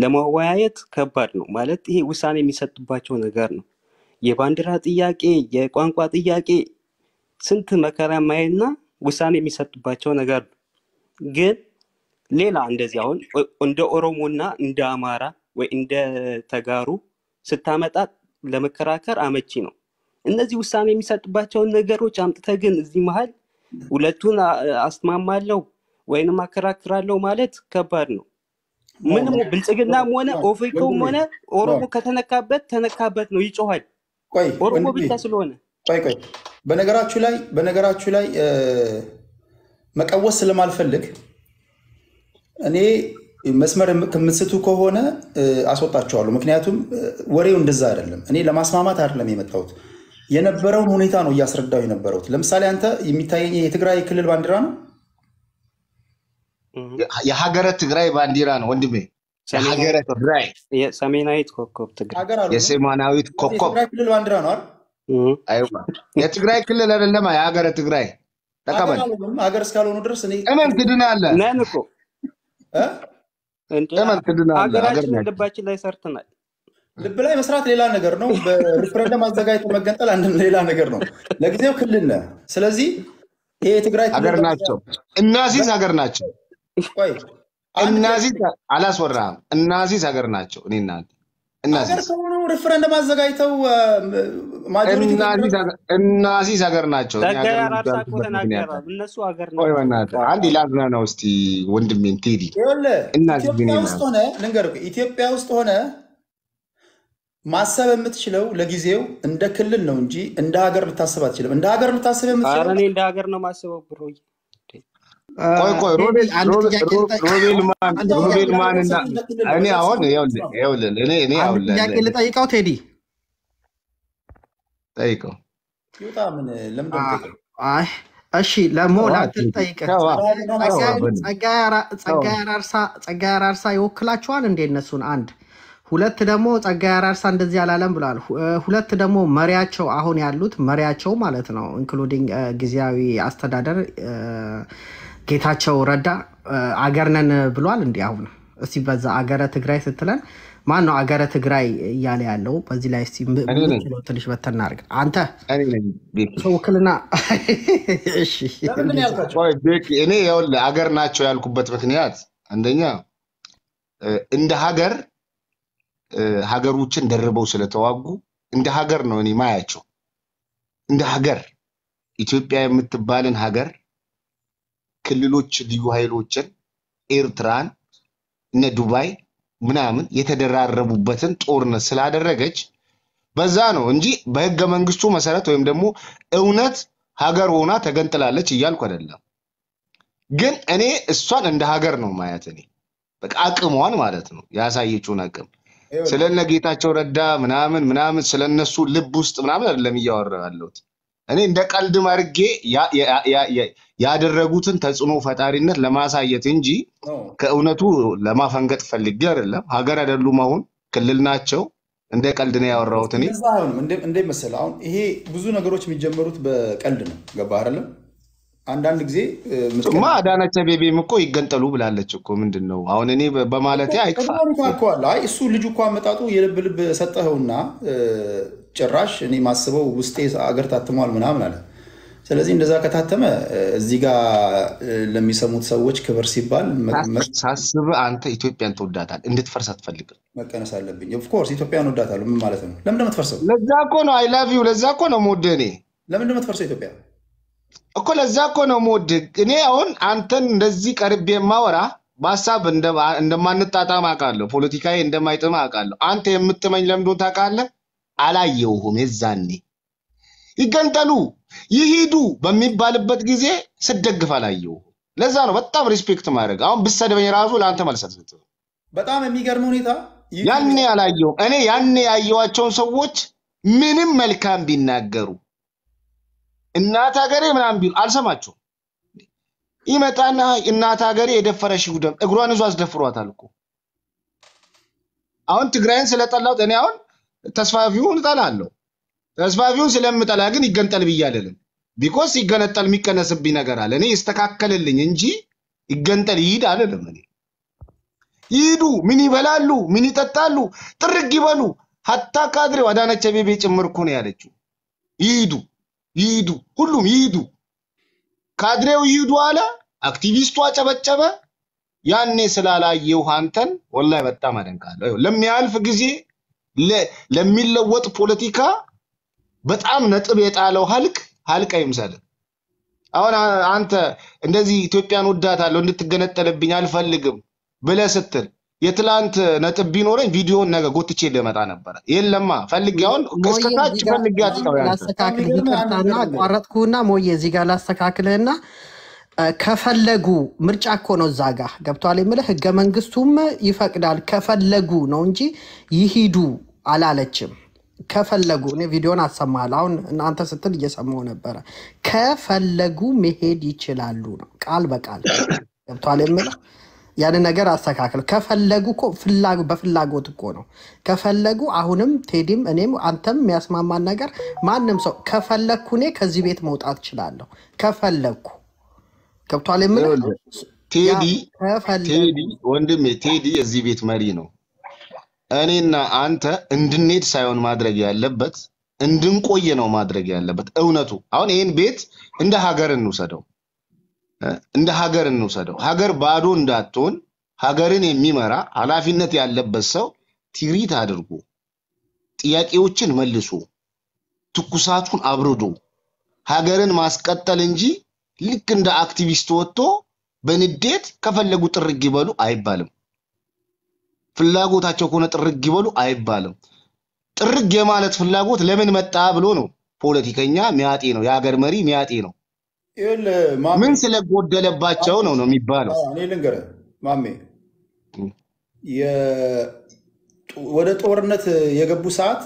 [SPEAKER 4] ለመወያየት ከባድ ነው ማለት ይሄ ውሳኔ የሚሰጥባቸው ነገር ነው። የባንዲራ ጥያቄ፣ የቋንቋ ጥያቄ ስንት መከራ ማየና ውሳኔ
[SPEAKER 1] የሚሰጥባቸው ነገር ነው። ግን ሌላ እንደዚህ አሁን እንደ ኦሮሞና እንደ አማራ ወይ እንደ ተጋሩ ስታመጣ ለመከራከር አመቺ
[SPEAKER 4] ነው። እነዚህ ውሳኔ የሚሰጥባቸውን ነገሮች አምጥተ ግን እዚህ መሀል ሁለቱን አስማማለው ወይንም አከራክራለው ማለት ከባድ ነው። ምንም ብልጽግናም ሆነ ኦፌኮም ሆነ ኦሮሞ ከተነካበት ተነካበት ነው፣ ይጮኋል። ኦሮሞ ብቻ ስለሆነ
[SPEAKER 2] ቆይ ቆይ፣ በነገራችሁ ላይ በነገራችሁ ላይ መቀወስ ስለማልፈልግ እኔ መስመር ከምትስቱ ከሆነ አስወጣቸዋለሁ። ምክንያቱም ወሬው እንደዛ አይደለም። እኔ ለማስማማት አይደለም የመጣሁት፣ የነበረውን ሁኔታ ነው እያስረዳው የነበረውት። ለምሳሌ አንተ የሚታየኝ የትግራይ ክልል ባንዲራ ነው የሀገረ ትግራይ ባንዲራ ነው ወንድሜ።
[SPEAKER 1] የሀገረ ትግራይ የሰሜናዊት ኮከብ ትግራይ የሰሜናዊት ኮከብ ክልል ባንዲራ ነው አይደል? የትግራይ ክልል አይደለም፣ የሀገረ ትግራይ ተቀበል።
[SPEAKER 2] ሀገር እስካልሆኑ ድረስ እመን ትድናለህ።
[SPEAKER 1] ነን እኮ እመን ትድናለህ።
[SPEAKER 2] ሀገራችን
[SPEAKER 4] ልባችን ላይ ሰርተናል።
[SPEAKER 2] ልብ ላይ መስራት ሌላ ነገር ነው። በሪፍረንደም አዘጋጅቶ መገንጠል አንድ ሌላ ነገር ነው። ለጊዜው ክልል ነህ። ስለዚህ ይሄ የትግራይ ሀገር ናቸው። እናዚዝ ሀገር ናቸው። እነዚህ አላስወራም።
[SPEAKER 1] እነዚህ ሀገር ናቸው። እኔ እናንተ
[SPEAKER 2] ከሆነ ሪፍረንደም አዘጋጅተው ሀገር
[SPEAKER 1] ናቸው። አንድ ላዝና ነው ወንድሜን ቴዲ
[SPEAKER 2] ኢትዮጵያ ውስጥ ሆነ ማሰብ የምትችለው ለጊዜው እንደ ክልል ነው እንጂ እንደ ሀገር ልታስብ አትችልም። እንደ ሀገር ልታስብ የምትችለው
[SPEAKER 4] እንደ ሀገር ነው ማስበው ብሮዬ
[SPEAKER 1] ቆይ ቆይ ሮቤል ሮቤል እኔ አሁን እኔ እኔ አሁን ጥያቄ ልጠይቀው።
[SPEAKER 4] ቴዲ ጠይቀው። እሺ፣ ለሞ ጸጋዬ አራርሳ ይወክላችኋል እንዴ እነሱን? አንድ ሁለት ደግሞ ጸጋዬ አራርሳ እንደዚህ አላለም ብሏል። ሁለት ደግሞ መሪያቸው አሁን ያሉት መሪያቸው ማለት ነው ኢንክሉዲንግ ጊዜያዊ አስተዳደር ጌታቸው ረዳ አገርነን ብሏል። እንዲህ አሁን እስቲ በዛ አገረ ትግራይ ስትለን ማን ነው አገረ ትግራይ እያለ ያለው? በዚህ ላይ ትንሽ በተናርግ አንተ ውክልና
[SPEAKER 1] እኔ አገር ናቸው ያልኩበት ምክንያት አንደኛ እንደ ሀገር ሀገሮችን ደርበው ስለተዋጉ እንደ ሀገር ነው እኔ ማያቸው እንደ ሀገር ኢትዮጵያ የምትባልን ሀገር ክልሎች ልዩ ኃይሎችን ኤርትራን እነ ዱባይ ምናምን የተደራረቡበትን ጦርነት ስላደረገች በዛ ነው እንጂ በህገ መንግስቱ መሰረት ወይም ደግሞ እውነት ሀገር ሆና ተገንጥላለች እያልኩ አይደለም። ግን እኔ እሷን እንደ ሀገር ነው ማየት። እኔ በቃ አቅሟን ማለት ነው ያሳየችውን አቅም ስለነ ጌታቸው ረዳ ምናምን ምናምን ስለነሱ ልብ ውስጥ ምናምን አይደለም እያወራ ያለሁት። እኔ እንደ ቀልድ ማርጌ ያደረጉትን ተጽዕኖ ፈጣሪነት ለማሳየት እንጂ ከእውነቱ ለማፈንገጥ ፈልጌ አይደለም። ሀገር አይደሉም፣ አሁን ክልል ናቸው። እንደ ቀልድ ነው ያወራሁት። እኔ
[SPEAKER 2] እንደ መሰለህ አሁን ይሄ ብዙ ነገሮች የሚጀመሩት በቀልድ ነው። ገባህ አይደለም? አንዳንድ ጊዜ ማ
[SPEAKER 1] አዳነች አቤቤም እኮ ይገንጠሉ ብላለች እኮ። ምንድን ነው አሁን እኔ በማለቴ አይጥፋ
[SPEAKER 2] እሱ ልጁ እኮ አመጣጡ የልብ ልብ ሰጠኸውና ጭራሽ እኔ ማስበው ውስጤ አገር ታትሟል ምናምን አለ። ስለዚህ እንደዛ ከታተመ እዚህ ጋር ለሚሰሙት ሰዎች ክብር ሲባል ሳስብ አንተ ኢትዮጵያን ትወዳታል፣ እንድትፈርስ አትፈልግም። መቀነስ አለብኝ። ኦፍኮርስ ኢትዮጵያን ወዳታሉ። ምን ማለት ነው? ለምንድን የምትፈርሰው? ለዛ እኮ ነው አይ ላቭ ዩ። ለዛ እኮ ነው የምወድህ እኔ። ለምንድን የምትፈርሰው ኢትዮጵያ እኮ? ለዛ እኮ ነው ሞደ
[SPEAKER 1] እኔ። አሁን አንተን እንደዚህ ቀርቤ የማወራ በሀሳብ እንደማንጣጣም አውቃለሁ። ፖለቲካዬ እንደማይጥም አውቃለሁ። አንተ የምትመኝ ለምንድን ታውቃለህ? አላየውሁም። የዛኔ ይገንጠሉ ይሂዱ በሚባልበት ጊዜ ስደግፍ አላየውሁም። ለዛ ነው በጣም ሪስፔክት ማድረግ። አሁን ብሰደበኝ ራሱ ለአንተ መልሰት አልሰጥም።
[SPEAKER 2] በጣም የሚገርም ሁኔታ
[SPEAKER 1] ያኔ አላየው። እኔ ያኔ ያየዋቸውን ሰዎች ምንም መልካም ቢናገሩ እናት ሀገሬ ምናምን ቢሉ አልሰማቸውም። ይመጣና እናት ሀገሬ የደፈረሽ እግሯን ይዞ አስደፍሯታል እኮ አሁን ትግራይን ስለጠላሁት እኔ አሁን ተስፋፊውን እጠላለሁ። ተስፋፊውን ስለምጠላ ግን ይገንጠል ብዬ አልልም። ቢኮስ ይገነጠል የሚቀነስብኝ ነገር አለ። እኔ ይስተካከልልኝ እንጂ ይገንጠል ይሂድ አልልም። እኔ ይሂዱ፣ ምን ይበላሉ፣ ምን ይጠጣሉ፣ ጥርግ ይበሉ። ሀታ ካድሬው አዳነች አቤቤ ጭምር እኮ ነው ያለችው። ይሂዱ፣ ይሂዱ፣ ሁሉም ይሂዱ። ካድሬው ይሂዱ አለ፣ አክቲቪስቱ አጨበጨበ። ያኔ ስላላየው አንተን ወላሂ በጣም አደንቃለሁ። ለሚያልፍ ጊዜ ለሚለወጥ ፖለቲካ በጣም ነጥብ የጣለው ሀልቅ ሀልቅ አይምሰልን። አሁን አንተ እንደዚህ ኢትዮጵያን ወዳታለሁ እንድትገነጠልብኝ አልፈልግም ብለህ ስትል የትላንት ነጥብ ቢኖረኝ ቪዲዮን ነገ ጎትቼ ልመጣ ነበረ። የለማ ፈልጌ አሁን እስከታች ፈልጌ አትጠው ያስተካክል።
[SPEAKER 4] ይቅርታና ቋረጥኩህና ሞዬ እዚህ ጋር ላስተካክልህና ከፈለጉ ምርጫ እኮ ነው እዛ ጋ ገብቷል የምልህ ህገ መንግስቱም ይፈቅዳል። ከፈለጉ ነው እንጂ ይሂዱ አላለችም። ከፈለጉ እኔ ቪዲዮን አሰማል። አሁን እናንተ ስትል እየሰማው ነበረ። ከፈለጉ መሄድ ይችላሉ ነው ቃል በቃል ገብቷል የምልህ ያንን ነገር አስተካክል። ከፈለጉ እኮ በፍላጎት እኮ ነው። ከፈለጉ አሁንም ቴዲም እኔም አንተም የሚያስማማን ነገር ማንም ሰው ከፈለግኩ እኔ ከዚህ ቤት መውጣት እችላለሁ ከፈለግኩ ገብቷል የምልህ ቴዲ
[SPEAKER 1] ቴዲ ወንድሜ ቴዲ የዚህ ቤት መሪ ነው። እኔና አንተ እንድንሄድ ሳይሆን ማድረግ ያለበት እንድንቆይ ነው ማድረግ ያለበት እውነቱ። አሁን ይህን ቤት እንደ ሀገር እንውሰደው፣ እንደ ሀገር እንውሰደው። ሀገር ባዶ እንዳትሆን ሀገርን የሚመራ ኃላፊነት ያለበት ሰው ትሪት አድርጎ ጥያቄዎችን መልሶ ትኩሳቱን አብርዶ ሀገርን ማስቀጠል እንጂ ልክ እንደ አክቲቪስት ወጥቶ በንዴት ከፈለጉ ጥርግ ይበሉ አይባልም። ፍላጎታቸው ከሆነ ጥርግ ይበሉ አይባልም። ጥርግ የማለት ፍላጎት ለምን መጣ ብሎ ነው ፖለቲከኛ ሚያጤ ነው፣ የሀገር መሪ ሚያጤ ነው። ምን ስለጎደለባቸው ነው ነው የሚባለው።
[SPEAKER 2] እኔ ልንገርህ ማሜ፣ ወደ ጦርነት የገቡ ሰዓት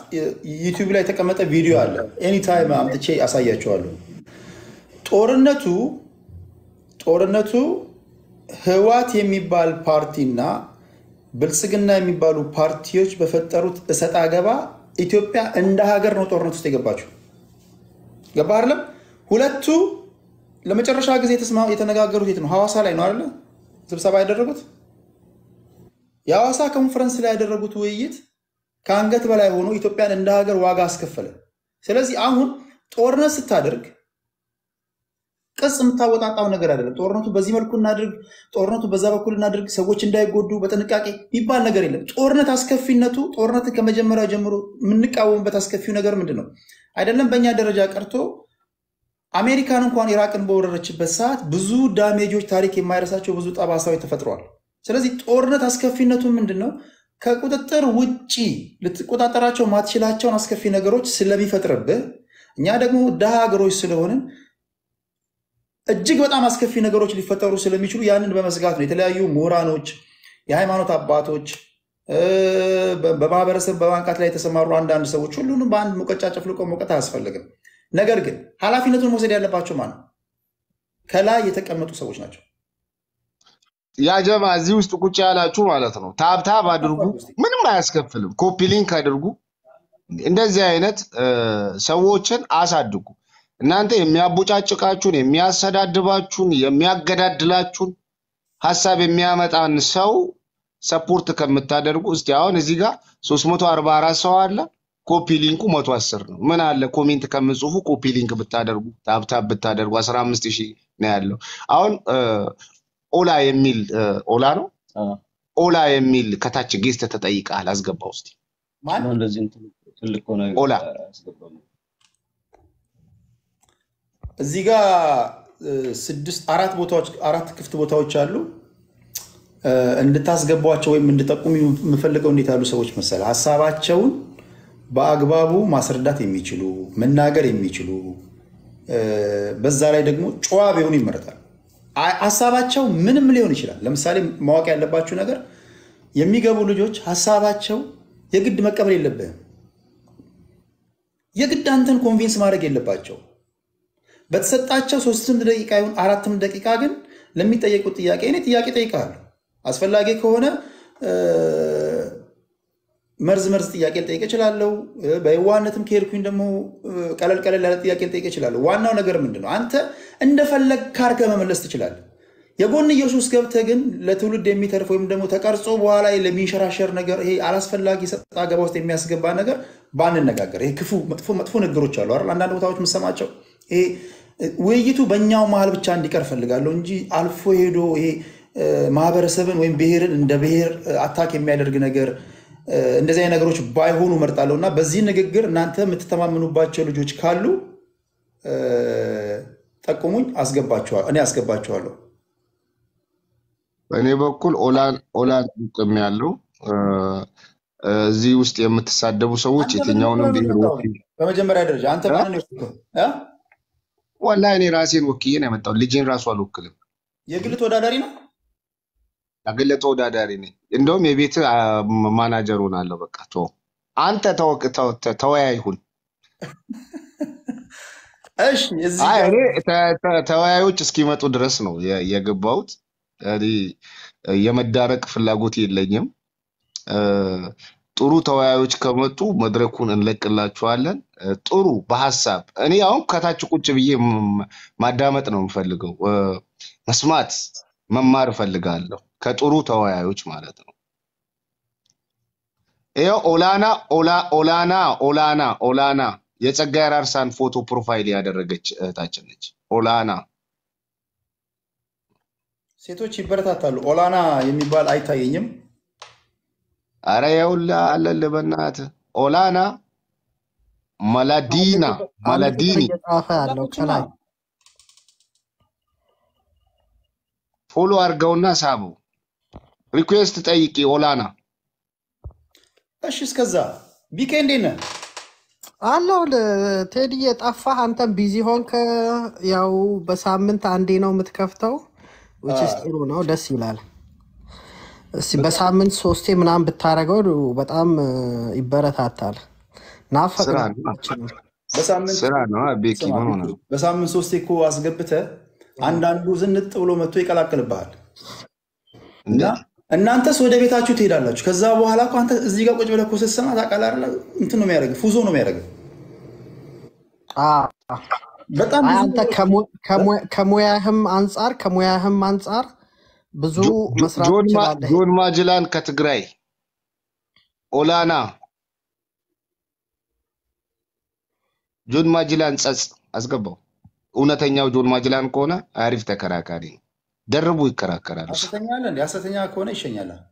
[SPEAKER 2] ዩቲዩብ ላይ የተቀመጠ ቪዲዮ አለ። ኤኒታይም አምጥቼ አሳያቸዋለሁ። ጦርነቱ ጦርነቱ ህዋት የሚባል ፓርቲና ብልጽግና የሚባሉ ፓርቲዎች በፈጠሩት እሰጥ አገባ ኢትዮጵያ እንደ ሀገር ነው ጦርነት ውስጥ የገባችው። ገባ አይደለም? ሁለቱ ለመጨረሻ ጊዜ የተነጋገሩት የት ነው? ሐዋሳ ላይ ነው አይደለ? ስብሰባ ያደረጉት የሐዋሳ ኮንፈረንስ ላይ ያደረጉት ውይይት ከአንገት በላይ ሆኖ ኢትዮጵያን እንደ ሀገር ዋጋ አስከፈለ። ስለዚህ አሁን ጦርነት ስታደርግ ቀጽ የምታወጣጣው ነገር አይደለም። ጦርነቱ በዚህ መልኩ እናድርግ፣ ጦርነቱ በዛ በኩል እናድርግ፣ ሰዎች እንዳይጎዱ በጥንቃቄ የሚባል ነገር የለም። ጦርነት አስከፊነቱ ጦርነትን ከመጀመሪያው ጀምሮ የምንቃወምበት አስከፊው ነገር ምንድን ነው? አይደለም በእኛ ደረጃ ቀርቶ አሜሪካን እንኳን ኢራቅን በወረረችበት ሰዓት ብዙ ዳሜጆች ታሪክ የማይረሳቸው ብዙ ጠባሳዎች ተፈጥረዋል። ስለዚህ ጦርነት አስከፊነቱ ምንድን ነው? ከቁጥጥር ውጪ ልትቆጣጠራቸው ማትችላቸውን አስከፊ ነገሮች ስለሚፈጥርብህ እኛ ደግሞ ድሃ ሀገሮች ስለሆንን እጅግ በጣም አስከፊ ነገሮች ሊፈጠሩ ስለሚችሉ ያንን በመስጋት ነው የተለያዩ ምሁራኖች፣ የሃይማኖት አባቶች፣ በማህበረሰብ በማንቃት ላይ የተሰማሩ አንዳንድ ሰዎች ሁሉንም በአንድ ሙቀጫ ጨፍልቆ ሙቀት አያስፈልግም። ነገር ግን ኃላፊነቱን መውሰድ ያለባቸው ማነው? ከላይ የተቀመጡ ሰዎች ናቸው።
[SPEAKER 1] ያ ጀማ እዚህ ውስጥ ቁጭ ያላችሁ ማለት ነው። ታብታብ አድርጉ፣ ምንም አያስከፍልም። ኮፒ ሊንክ አድርጉ። እንደዚህ አይነት ሰዎችን አሳድጉ። እናንተ የሚያቦጫጭቃችሁን፣ የሚያሰዳድባችሁን፣ የሚያገዳድላችሁን ሀሳብ የሚያመጣን ሰው ሰፖርት ከምታደርጉ እስቲ አሁን እዚህ ጋር 344 ሰው አለ። ኮፒ ሊንኩ 110 ነው። ምን አለ ኮሜንት ከምጽፉ ኮፒ ሊንክ ብታደርጉ ታብታብ ብታደርጉ 15000 ነው ያለው። አሁን ኦላ የሚል ኦላ ነው ኦላ የሚል ከታች ጌስት ተጠይቃል። አስገባው እስቲ ማን ነው እንደዚህ ኦላ
[SPEAKER 2] እዚህ ጋር አራት ቦታዎች አራት ክፍት ቦታዎች አሉ። እንድታስገቧቸው ወይም እንድጠቁም የምፈልገው እንዴት ያሉ ሰዎች መሰለ ሀሳባቸውን በአግባቡ ማስረዳት የሚችሉ መናገር የሚችሉ በዛ ላይ ደግሞ ጨዋ ቢሆኑ ይመረጣል። ሀሳባቸው ምንም ሊሆን ይችላል። ለምሳሌ ማወቅ ያለባችሁ ነገር የሚገቡ ልጆች ሀሳባቸው የግድ መቀበል የለብህም። የግድ አንተን ኮንቪንስ ማድረግ የለባቸው በተሰጣቸው ሶስትም ደቂቃ ይሁን አራትም ደቂቃ ግን ለሚጠየቁት ጥያቄ እኔ ጥያቄ ጠይቃለሁ። አስፈላጊ ከሆነ መርዝ መርዝ ጥያቄ ልጠይቅ እችላለሁ። በየዋህነትም ከሄድኩኝ ደግሞ ቀለል ቀለል ያለ ጥያቄ ልጠይቅ እችላለሁ። ዋናው ነገር ምንድን ነው? አንተ እንደፈለግ ካርገ መመለስ ትችላለህ። የጎንዮሽ ውስጥ ገብተህ ግን ለትውልድ የሚተርፍ ወይም ደግሞ ተቀርጾ በኋላ ለሚንሸራሸር ነገር ይሄ አላስፈላጊ ሰጣ ገባ ውስጥ የሚያስገባ ነገር ባንነጋገር። ይሄ ክፉ መጥፎ መጥፎ ነገሮች አሉ አይደል? አንዳንድ ቦታዎች የምሰማቸው ውይይቱ በእኛው መሀል ብቻ እንዲቀር ፈልጋለሁ እንጂ አልፎ ሄዶ ይሄ ማህበረሰብን ወይም ብሔርን እንደ ብሔር አታክ የሚያደርግ ነገር እንደዚህ ነገሮች ባይሆኑ መርጣለሁ እና በዚህ ንግግር እናንተ የምትተማመኑባቸው ልጆች ካሉ ጠቁሙኝ፣ እኔ አስገባችኋለሁ።
[SPEAKER 1] በእኔ በኩል ኦላን ጥቅም ያለው እዚህ ውስጥ የምትሳደቡ ሰዎች የትኛውንም ብሔር
[SPEAKER 2] በመጀመሪያ ደረጃ አንተ
[SPEAKER 1] ወላ እኔ ራሴን ወክዬ ነው የመጣው። ልጄን ራሱ አልወክልም።
[SPEAKER 2] የግል ተወዳዳሪ ነው፣
[SPEAKER 1] የግል ተወዳዳሪ ነኝ። እንደውም የቤት ማናጀር ሆናለሁ። በቃ አንተ ተወያይሁን። <laughs> ተወያዮች እስኪመጡ ድረስ ነው የገባሁት። የመዳረቅ ፍላጎት የለኝም። ጥሩ ተወያዮች ከመጡ መድረኩን እንለቅላችኋለን። ጥሩ በሀሳብ እኔ አሁን ከታች ቁጭ ብዬ ማዳመጥ ነው የምፈልገው፣ መስማት መማር እፈልጋለሁ ከጥሩ ተወያዮች ማለት ነው። ይኸው ኦላና ኦላና ኦላና ኦላና የጸጋዬ አራርሳን ፎቶ ፕሮፋይል ያደረገች እህታችን ነች። ኦላና
[SPEAKER 2] ሴቶች ይበረታታሉ። ኦላና የሚባል አይታየኝም።
[SPEAKER 1] አረ ይኸውልህ አለልህ በእናትህ ኦላና መላዲና መላዲኒ ፎሎ አድርገውና ሳቡ። ሪኩዌስት ጠይቂ ኦላና።
[SPEAKER 2] እሺ እስከዛ ቢኬ እንዴት ነህ?
[SPEAKER 4] አለው ቴዲዬ፣ ጠፋህ። አንተም ቢዚ ሆንክ። ያው በሳምንት አንዴ ነው የምትከፍተው። ጥሩ ነው፣ ደስ ይላል። በሳምንት ሶስቴ ምናምን ብታደርገው በጣም ይበረታታል።
[SPEAKER 2] በሳምንት ሶስቴ እኮ አስገብተ አንዳንዱ ዝንጥ ብሎ መጥቶ ይቀላቅልብሃል። እናንተስ ወደ ቤታችሁ ትሄዳላችሁ። ከዛ በኋላ አንተ እዚህ ጋር ቁጭ ብለህ እኮ ስትሰማ ታውቃለህ። እንትን ነው የሚያደርግህ፣ ፉዞ ነው የሚያደርግህ።
[SPEAKER 4] በጣም አንተ ከሙያህም አንጻር ከሙያህም አንጻር
[SPEAKER 1] ብዙ መስራት ጆን ማጅላን ከትግራይ ኦላና ጆን ማጅላን ጸጽ አስገባው። እውነተኛው ጆን ማጅላን ከሆነ አሪፍ ተከራካሪ ነው።
[SPEAKER 3] ደርቡ ይከራከራሉ።
[SPEAKER 2] ሐሰተኛ ከሆነ ይሸኛላል።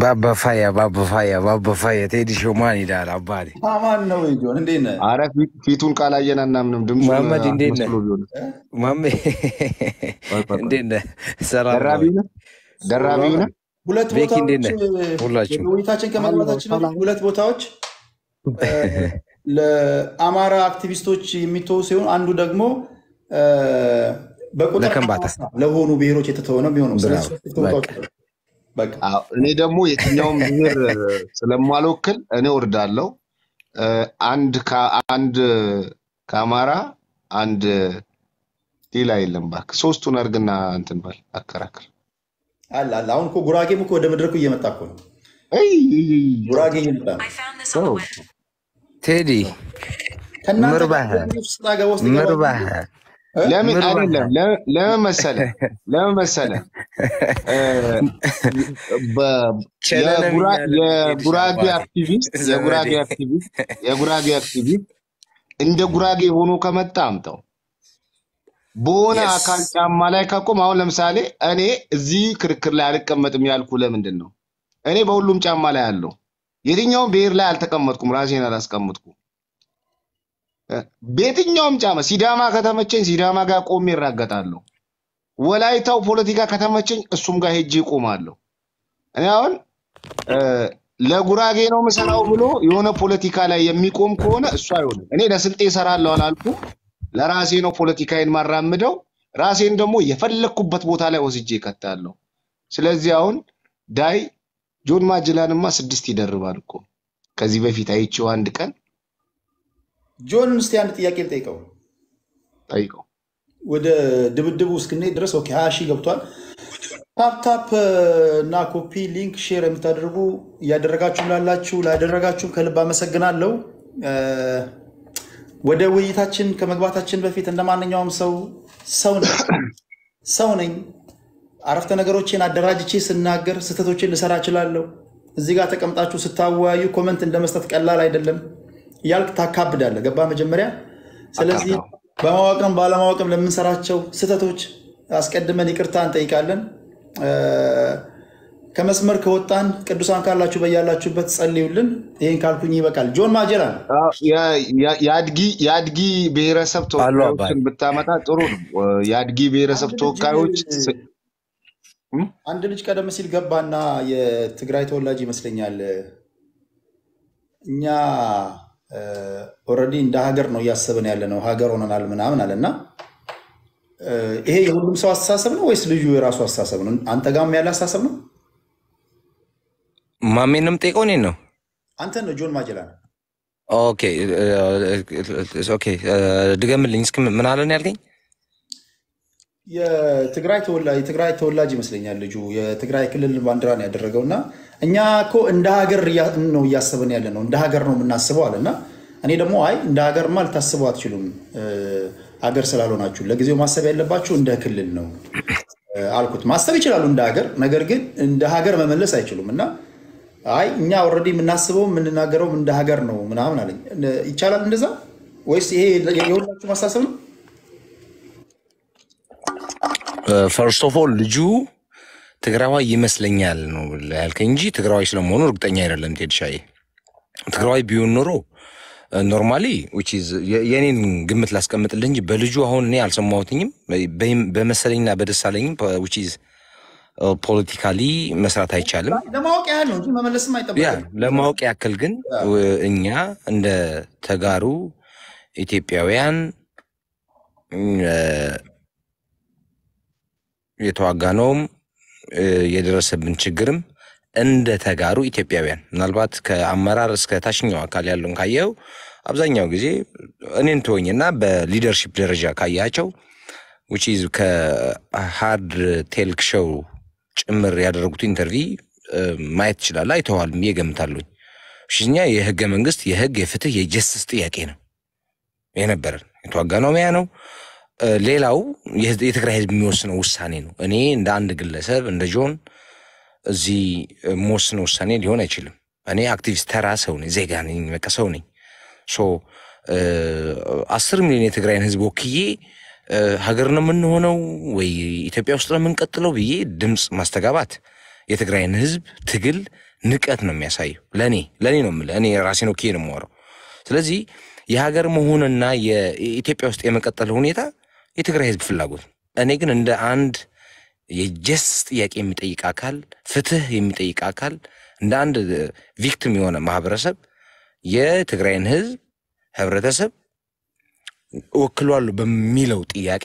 [SPEAKER 3] ባባፋያ ፋያ ባባፋያ ቴዲሾ ማን ይዳል አባዴ ማን ነው? ጆን እንዴት ነህ?
[SPEAKER 1] ኧረ ፊቱን ካላየን አናምንም። ድምፁ መሐመድ እንዴት ነህ?
[SPEAKER 3] እንዴት ነህ? ሰላም ደራቢ ሁለት ቦታዎች ሁላችሁ
[SPEAKER 2] ውይይታችን ከመግባታችን ሁለት ቦታዎች ለአማራ አክቲቪስቶች የሚተው ሲሆን አንዱ ደግሞ በቁጥር ለሆኑ ብሔሮች የተተወ ነው የሚሆነው እኔ ደግሞ የትኛውም
[SPEAKER 1] ብሔር ስለማልወክል እኔ ወርዳለው። አንድ ከአማራ አንድ ሌላ የለም። እባክህ ሶስቱን አድርግና እንትን በል አከራክር
[SPEAKER 2] አለ አለ። አሁን እኮ ጉራጌም እኮ ወደ መድረኩ እየመጣ እኮ ነው። ጉራጌ እየመጣ
[SPEAKER 1] ነው። ቴዲ
[SPEAKER 2] ምርባህ ለምን አይደለም?
[SPEAKER 1] ለምን መሰለህ? ለምን መሰለህ? የጉራጌ አክቲቪስት የጉራጌ አክቲቪስት እንደ ጉራጌ ሆኖ ከመጣ አምጠው በሆነ አካል ጫማ ላይ ከቆም አሁን ለምሳሌ እኔ እዚህ ክርክር ላይ አልቀመጥም ያልኩ ለምንድን ነው? እኔ በሁሉም ጫማ ላይ አለው። የትኛውም ብሔር ላይ አልተቀመጥኩም፣ ራሴን አላስቀምጥኩም። በየትኛውም ጫማ ሲዳማ ከተመቸኝ ሲዳማ ጋር ቆሜ ይራገጣለሁ። ወላይታው ፖለቲካ ከተመቸኝ እሱም ጋር ሄጄ ይቆማለሁ። እኔ አሁን ለጉራጌ ነው ምሰራው ብሎ የሆነ ፖለቲካ ላይ የሚቆም ከሆነ እሱ አይሆንም። እኔ ለስልጤ እሰራለሁ አላልኩ። ለራሴ ነው ፖለቲካዬን ማራምደው። ራሴን ደግሞ የፈለግኩበት ቦታ ላይ ወስጄ እከታለሁ። ስለዚህ አሁን ዳይ ጆን ማጅላንማ ስድስት ይደርባል እኮ ከዚህ በፊት አይቼው አንድ ቀን
[SPEAKER 2] ጆን፣ እስቲ አንድ ጥያቄ ልጠይቀው ጠይቀው ወደ ድብድቡ እስክንሄድ ድረስ ኦኬ ሀያ ሺህ ገብቷል። ታፕታፕ እና ኮፒ ሊንክ ሼር የምታደርጉ እያደረጋችሁ ላላችሁ ላደረጋችሁም ከልብ አመሰግናለሁ። ወደ ውይይታችን ከመግባታችን በፊት እንደ ማንኛውም ሰው ሰው ነኝ። አረፍተ ነገሮችን አደራጅቼ ስናገር ስህተቶችን ልሰራ እችላለሁ። እዚህ ጋር ተቀምጣችሁ ስታወያዩ ኮመንት እንደመስጠት ቀላል አይደለም። እያልክ ታካብዳለህ። ገባ መጀመሪያ። ስለዚህ በማወቅም ባለማወቅም ለምንሰራቸው ስህተቶች አስቀድመን ይቅርታ እንጠይቃለን። ከመስመር ከወጣን ቅዱሳን ካላችሁ በያላችሁበት ጸልዩልን። ይህን ካልኩኝ ይበቃል። ጆን ማጀራ
[SPEAKER 1] የአድጊ ብሔረሰብ ተወካዮችን ብታመጣ ጥሩ ነው። የአድጊ ብሔረሰብ ተወካዮች
[SPEAKER 2] አንድ ልጅ ቀደም ሲል ገባና የትግራይ ተወላጅ ይመስለኛል እኛ ኦልሬዲ እንደ ሀገር ነው እያሰብን ያለ ነው ሀገር ሆነናል ምናምን አለ እና ይሄ የሁሉም ሰው አስተሳሰብ ነው ወይስ ልዩ የራሱ አስተሳሰብ ነው? አንተ ጋም ያለ አስተሳሰብ ነው?
[SPEAKER 3] ማሜን ነው የምጠይቀው እኔን ነው?
[SPEAKER 2] አንተን ነው ጆን ማጀላ ነው።
[SPEAKER 3] ኦኬ ድገምልኝ እስኪ ምን አለን
[SPEAKER 2] የትግራይ ተወላጅ ይመስለኛል ልጁ የትግራይ ክልል ባንዲራ ነው ያደረገው እና እኛ እኮ እንደ ሀገር ነው እያሰብን ያለ ነው እንደ ሀገር ነው የምናስበው አለ እና እኔ ደግሞ አይ እንደ ሀገርማ ልታስቡ አትችሉም ሀገር ስላልሆናችሁ ለጊዜው ማሰብ ያለባችሁ እንደ ክልል ነው አልኩት። ማሰብ ይችላሉ እንደ ሀገር፣ ነገር ግን እንደ ሀገር መመለስ አይችሉም እና አይ እኛ ኦልሬዲ የምናስበው የምንናገረውም እንደ ሀገር ነው ምናምን አለኝ። ይቻላል እንደዛ ወይስ ይሄ የሁላችሁ ማሳሰብ ነው?
[SPEAKER 3] ፈርስት ኦፍ ኦል ልጁ ትግራዋይ ይመስለኛል ነው ያልከኝ እንጂ ትግራዋይ ስለመሆኑ እርግጠኛ አይደለም። ቴድሻዬ ትግራዋይ ቢሆን ኖሮ ኖርማሊ uh, የኔን ግምት ላስቀምጥልህ እንጂ በልጁ አሁን እኔ አልሰማሁትኝም በመሰለኝና በደሳለኝም ዊችዝ ፖለቲካሊ uh, መስራት አይቻልም። ለማወቅ ያክል ግን እኛ እንደ ተጋሩ ኢትዮጵያውያን uh, የተዋጋነውም የደረሰብን ችግርም እንደ ተጋሩ ኢትዮጵያውያን ምናልባት ከአመራር እስከ ታችኛው አካል ያለውን ካየው አብዛኛው ጊዜ እኔን ትወኝና በሊደርሺፕ ደረጃ ካያቸው ዊች ከሃርድ ቴልክ ሸው ጭምር ያደረጉት ኢንተርቪ ማየት ይችላል። አይተዋል ብዬ ሽኛ የህገ መንግስት፣ የህግ፣ የፍትህ፣ የጀስቲስ ጥያቄ ነው የነበረን የተዋጋነው ሚያ ነው ሌላው የትግራይ ህዝብ የሚወስነው ውሳኔ ነው። እኔ እንደ አንድ ግለሰብ እንደ ጆን እዚህ የምወስነው ውሳኔ ሊሆን አይችልም። እኔ አክቲቪስት ተራ ሰው ነኝ፣ ዜጋ ነኝ፣ በቃ ሰው ነኝ። ሶ አስር ሚሊዮን የትግራይን ህዝብ ወክዬ ሀገር ነው የምንሆነው ወይ ኢትዮጵያ ውስጥ ነው የምንቀጥለው ብዬ ድምፅ ማስተጋባት የትግራይን ህዝብ ትግል ንቀት ነው የሚያሳየው። ለእኔ ለእኔ ነው የምልህ፣ እኔ ራሴን ወክዬ ነው የማወራው። ስለዚህ የሀገር መሆንና የኢትዮጵያ ውስጥ የመቀጠል ሁኔታ የትግራይ ህዝብ ፍላጎት ነው። እኔ ግን እንደ አንድ የጀስ ጥያቄ የሚጠይቅ አካል፣ ፍትህ የሚጠይቅ አካል፣ እንደ አንድ ቪክቲም የሆነ ማህበረሰብ የትግራይን ህዝብ ህብረተሰብ ወክሏሉ በሚለው ጥያቄ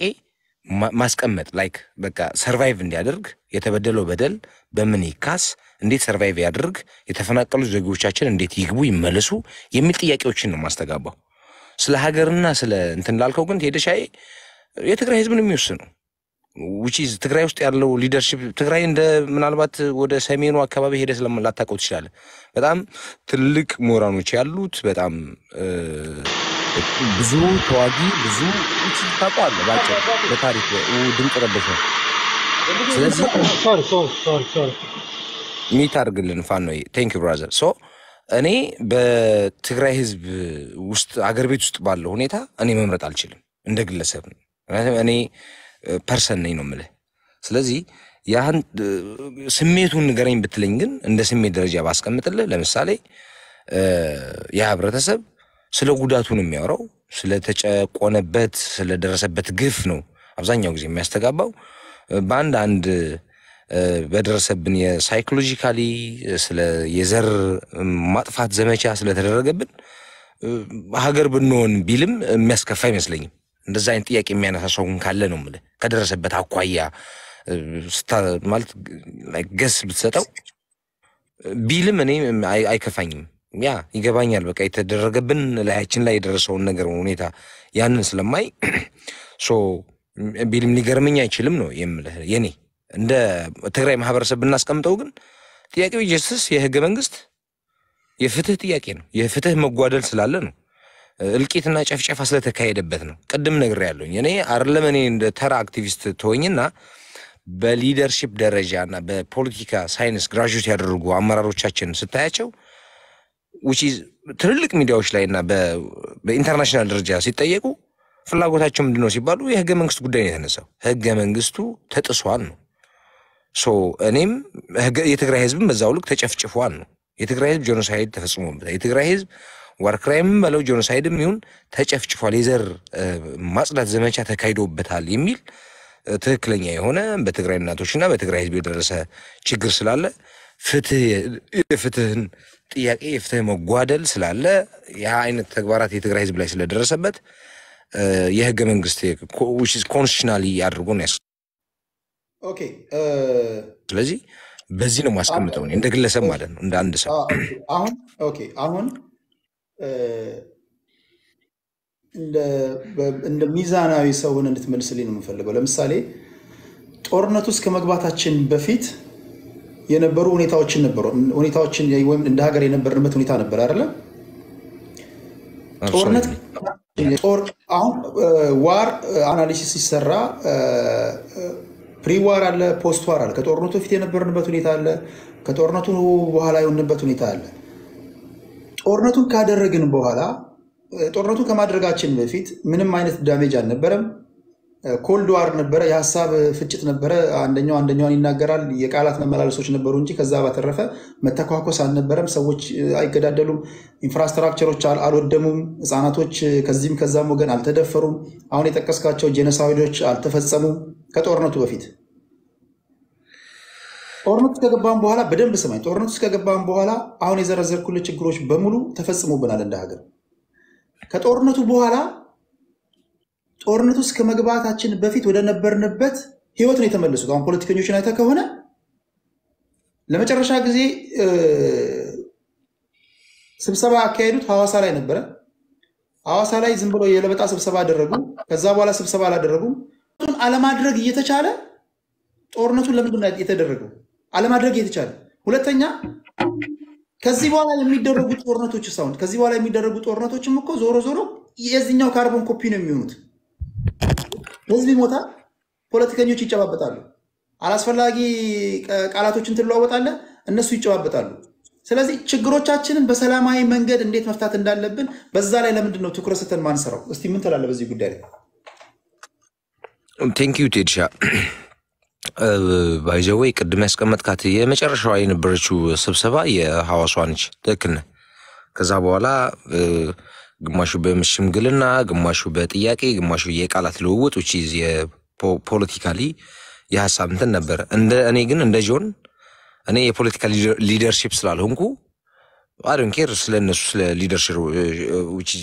[SPEAKER 3] ማስቀመጥ ላይክ በቃ ሰርቫይቭ እንዲያደርግ የተበደለው በደል በምን ይካስ፣ እንዴት ሰርቫይቭ ያደርግ የተፈናቀሉ ዜጎቻችን እንዴት ይግቡ ይመለሱ የሚል ጥያቄዎችን ነው ማስተጋባው። ስለ ሀገርና ስለ እንትን ላልከው ግን ሄደሻዬ የትግራይ ህዝብ ነው የሚወስነው። ውጪ ትግራይ ውስጥ ያለው ሊደርሽፕ ትግራይ እንደ ምናልባት ወደ ሰሜኑ አካባቢ ሄደ ስለላታውቀው ትችላለ። በጣም ትልቅ ምሁራኖች ያሉት በጣም ብዙ ተዋጊ ብዙ ታቋለ ባጭ በታሪክ ድምፅ ረበሸ። ስለዚህ ሚት አድርግልን ፋን ነው ቴንክ ዩ ብራዘር። ሶ እኔ በትግራይ ህዝብ ውስጥ አገር ቤት ውስጥ ባለው ሁኔታ እኔ መምረጥ አልችልም እንደ ግለሰብ ነው ምክንያቱም እኔ ፐርሰን ነኝ ነው የምልህ። ስለዚህ ያህን ስሜቱን ንገረኝ ብትለኝ ግን እንደ ስሜት ደረጃ ባስቀምጥልህ፣ ለምሳሌ ያ ህብረተሰብ ስለ ጉዳቱ ነው የሚያወራው፣ ስለተጨቆነበት፣ ስለደረሰበት ግፍ ነው አብዛኛው ጊዜ የሚያስተጋባው። በአንድ አንድ በደረሰብን የሳይኮሎጂካሊ ስለ የዘር ማጥፋት ዘመቻ ስለተደረገብን ሀገር ብንሆን ቢልም የሚያስከፋ አይመስለኝም። እንደዛ አይነት ጥያቄ የሚያነሳ ሰውን ካለ ነው ምል ከደረሰበት አኳያ ማለት ገስ ብትሰጠው ቢልም እኔ አይከፋኝም። ያ ይገባኛል። በቃ የተደረገብን ላያችን ላይ የደረሰውን ነገር ሁኔታ ያንን ስለማይ <clears throat> ቢልም ሊገርመኝ አይችልም ነው የምልህ። የኔ እንደ ትግራይ ማህበረሰብ ብናስቀምጠው ግን ጥያቄው ጀስትስ የህገ መንግስት የፍትህ ጥያቄ ነው። የፍትህ መጓደል ስላለ ነው እልቂትና ጨፍጨፋ ስለተካሄደበት ነው። ቅድም ነግሬያለሁኝ። እኔ አይደለም እኔ እንደ ተራ አክቲቪስት ተወኝና በሊደርሺፕ ደረጃ እና በፖለቲካ ሳይንስ ግራጁዌት ያደረጉ አመራሮቻችን ስታያቸው ትልልቅ ሚዲያዎች ላይ እና በኢንተርናሽናል ደረጃ ሲጠየቁ ፍላጎታቸው ምንድን ነው ሲባሉ የህገ መንግስት ጉዳይ ነው የተነሳው። ህገ መንግስቱ ተጥሷል ነው። እኔም የትግራይ ህዝብን በዛው ልክ ተጨፍጭፏል ነው። የትግራይ ህዝብ ጀኖሳይድ ተፈጽሞበታል። የትግራይ ህዝብ ዋር ክራይምም በለው ጄኖሳይድም ይሁን ተጨፍጭፏል፣ የዘር ማጽዳት ዘመቻ ተካሂዶበታል የሚል ትክክለኛ የሆነ በትግራይ እናቶችና በትግራይ ህዝብ የደረሰ ችግር ስላለ ፍትህ የፍትህን ጥያቄ የፍትህ መጓደል ስላለ ያ አይነት ተግባራት የትግራይ ህዝብ ላይ ስለደረሰበት የህገ መንግስት ኮንስቲቱሽናሊ አድርጎን ያስ ስለዚህ በዚህ ነው ማስቀምጠው እንደ ግለሰብ ማለት ነው እንደ አንድ ሰው
[SPEAKER 2] አሁን አሁን እንደ ሚዛናዊ ሰውን እንድትመልስልኝ ነው የምፈልገው። ለምሳሌ ጦርነት ውስጥ ከመግባታችን በፊት የነበሩ ሁኔታዎችን ነበሩ ሁኔታዎችን ወይም እንደ ሀገር የነበርንበት ሁኔታ ነበር አይደለም። ጦርነት አሁን ዋር አናሊሲስ ሲሰራ ፕሪዋር አለ፣ ፖስት ዋር አለ። ከጦርነቱ በፊት የነበርንበት ሁኔታ አለ፣ ከጦርነቱ በኋላ የሆንበት ሁኔታ አለ። ጦርነቱን ካደረግን በኋላ ጦርነቱን ከማድረጋችን በፊት ምንም አይነት ዳሜጅ አልነበረም። ኮልድ ዋር ነበረ፣ የሀሳብ ፍጭት ነበረ። አንደኛው አንደኛውን ይናገራል። የቃላት መመላለሶች ነበሩ እንጂ ከዛ በተረፈ መተኳኮስ አልነበረም። ሰዎች አይገዳደሉም፣ ኢንፍራስትራክቸሮች አልወደሙም፣ ህፃናቶች ከዚህም ከዛም ወገን አልተደፈሩም። አሁን የጠቀስካቸው ጄኖሳይዶች አልተፈጸሙም ከጦርነቱ በፊት ጦርነት ከገባን በኋላ በደንብ ስማኝ። ጦርነት ውስጥ ከገባን በኋላ አሁን የዘረዘርኩል ችግሮች በሙሉ ተፈጽሞብናል እንደ ሀገር። ከጦርነቱ በኋላ ጦርነት ውስጥ ከመግባታችን በፊት ወደ ነበርንበት ህይወት ነው የተመለሱት። አሁን ፖለቲከኞችን አይተህ ከሆነ ለመጨረሻ ጊዜ ስብሰባ አካሄዱት ሐዋሳ ላይ ነበረ። ሐዋሳ ላይ ዝም ብሎ የለበጣ ስብሰባ አደረጉ። ከዛ በኋላ ስብሰባ አላደረጉም። አለማድረግ እየተቻለ ጦርነቱን ለምንድን ነው የተደረገው? አለማድረግ የተቻለ ሁለተኛ ከዚህ በኋላ የሚደረጉ ጦርነቶች ሳሁን ከዚህ በኋላ የሚደረጉ ጦርነቶችም እኮ ዞሮ ዞሮ የዚኛው ካርቦን ኮፒ ነው የሚሆኑት። ህዝብ ይሞታል፣ ፖለቲከኞች ይጨባበጣሉ፣ አላስፈላጊ ቃላቶችን ትለዋወጣለ፣ እነሱ ይጨባበጣሉ። ስለዚህ ችግሮቻችንን በሰላማዊ መንገድ እንዴት መፍታት እንዳለብን በዛ ላይ ለምንድን ነው ትኩረት ስተን ማንሰራው? እስቲ ምን ትላለህ በዚህ ጉዳይ ላይ?
[SPEAKER 3] ቴንክ ዩ ቴድሻ ባይዘወይ ቅድም ያስቀመጥካት የመጨረሻዋ የነበረችው ስብሰባ የሐዋሷ ነች። ትክክል ነህ። ከዛ በኋላ ግማሹ በሽምግልና፣ ግማሹ በጥያቄ፣ ግማሹ የቃላት ልውውጥ ውጭ ፖለቲካሊ የሀሳብ እንትን ነበረ። እኔ ግን እንደ ጆን እኔ የፖለቲካ ሊደርሺፕ ስላልሆንኩ አዶን ኬር ስለ እነሱ ስለ ሊደርሺፕ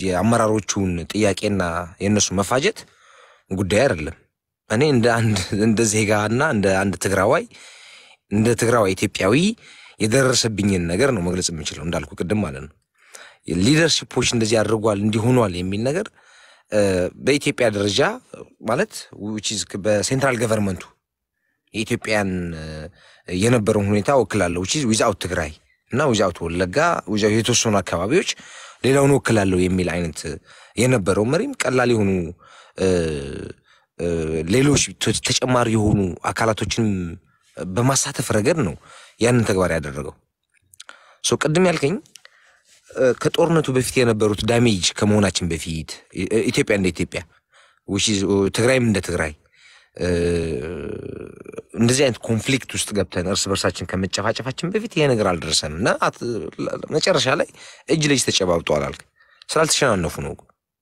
[SPEAKER 3] የአመራሮቹን ጥያቄና የእነሱ መፋጀት ጉዳይ አይደለም። እኔ እንደ አንድ <laughs> እንደ እና እንደ አንድ ትግራዋይ እንደ ትግራዋይ ኢትዮጵያዊ የደረሰብኝን ነገር ነው መግለጽ የምችለው እንዳልኩ ቅድም ማለት ነው። ሊደርሽፖች እንደዚህ አድርጓል እንዲሆኗል የሚል ነገር በኢትዮጵያ ደረጃ ማለት በሴንትራል ገቨርንመንቱ የኢትዮጵያን የነበረውን ሁኔታ ወክላለሁ ዊዛውት ትግራይ እና ዊዛውት ወለጋ የተወሰኑ አካባቢዎች ሌላውን ወክላለሁ የሚል አይነት የነበረው መሪም ቀላል የሆኑ ሌሎች ተጨማሪ የሆኑ አካላቶችን በማሳተፍ ረገድ ነው ያንን ተግባር ያደረገው። ሶ ቅድም ያልከኝ ከጦርነቱ በፊት የነበሩት ዳሜጅ ከመሆናችን በፊት ኢትዮጵያ እንደ ኢትዮጵያ፣ ትግራይም እንደ ትግራይ እንደዚህ አይነት ኮንፍሊክት ውስጥ ገብተን እርስ በርሳችን ከመጨፋጨፋችን በፊት ይሄ ነገር አልደረሰም እና መጨረሻ ላይ እጅ ለእጅ ተጨባብጠዋል አላልክ። ስላልተሸናነፉ ነው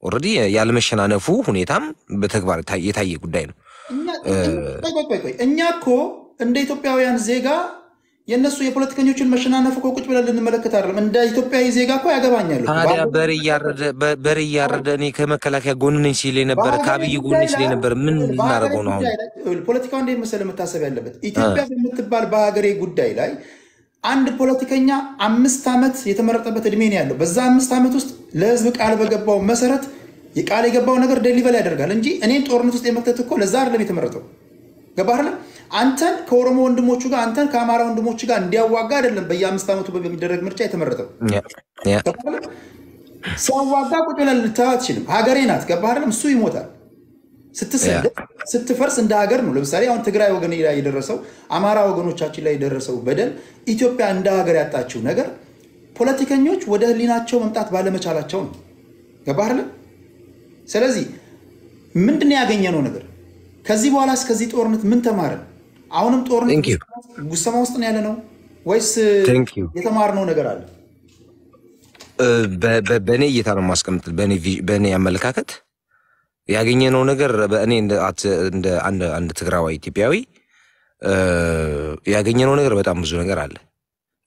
[SPEAKER 3] ኦልሬዲ ያለመሸናነፉ ሁኔታም በተግባር የታየ ጉዳይ ነው።
[SPEAKER 2] እኛ እኮ እንደ ኢትዮጵያውያን ዜጋ የእነሱ የፖለቲከኞችን መሸናነፍ እኮ ቁጭ ብለን ልንመለከት አይደለም። እንደ ኢትዮጵያዊ ዜጋ እኮ ያገባኛል። ታዲያ
[SPEAKER 3] በር እያረደ እኔ ከመከላከያ ጎን ነኝ ሲል የነበረ ከአብይ ጎን ሲል ነበር። ምን ልናደርገው ነው?
[SPEAKER 2] ፖለቲካው እንዴት መሰለህ መታሰብ ያለበት ኢትዮጵያ በምትባል በሀገሬ ጉዳይ ላይ አንድ ፖለቲከኛ አምስት ዓመት የተመረጠበት እድሜ ነው ያለው። በዛ አምስት ዓመት ውስጥ ለህዝብ ቃል በገባው መሰረት የቃል የገባው ነገር ደሊቨል ያደርጋል እንጂ እኔን ጦርነት ውስጥ የመክተት እኮ ለዛ አይደለም የተመረጠው። ገባህ አይደለም? አንተን ከኦሮሞ ወንድሞቹ ጋር አንተን ከአማራ ወንድሞቹ ጋር እንዲያዋጋ አይደለም በየአምስት ዓመቱ በሚደረግ ምርጫ የተመረጠው። ሲያዋጋ ቁጭ ብለህ ልታየው አትችልም። ሀገሬ ናት። ገባህ አይደለም? እሱ ይሞታል ስትሰደብ ስትፈርስ እንደ ሀገር ነው። ለምሳሌ አሁን ትግራይ ወገን ላይ የደረሰው አማራ ወገኖቻችን ላይ የደረሰው በደል ኢትዮጵያ እንደ ሀገር ያጣችው ነገር ፖለቲከኞች ወደ ህሊናቸው መምጣት ባለመቻላቸው ነው። ገባህል? ስለዚህ ምንድን ያገኘነው ነገር ከዚህ በኋላ እስከዚህ ጦርነት ምን ተማርን? አሁንም ጦርነት ጉሰማ ውስጥ ያለ ነው ወይስ የተማርነው ነገር
[SPEAKER 3] አለ? በእኔ እይታ ነው ማስቀምጥል በእኔ አመለካከት ያገኘነው ነገር በእኔ እንደ አንድ ትግራዋይ ኢትዮጵያዊ ያገኘነው ነገር በጣም ብዙ ነገር አለ።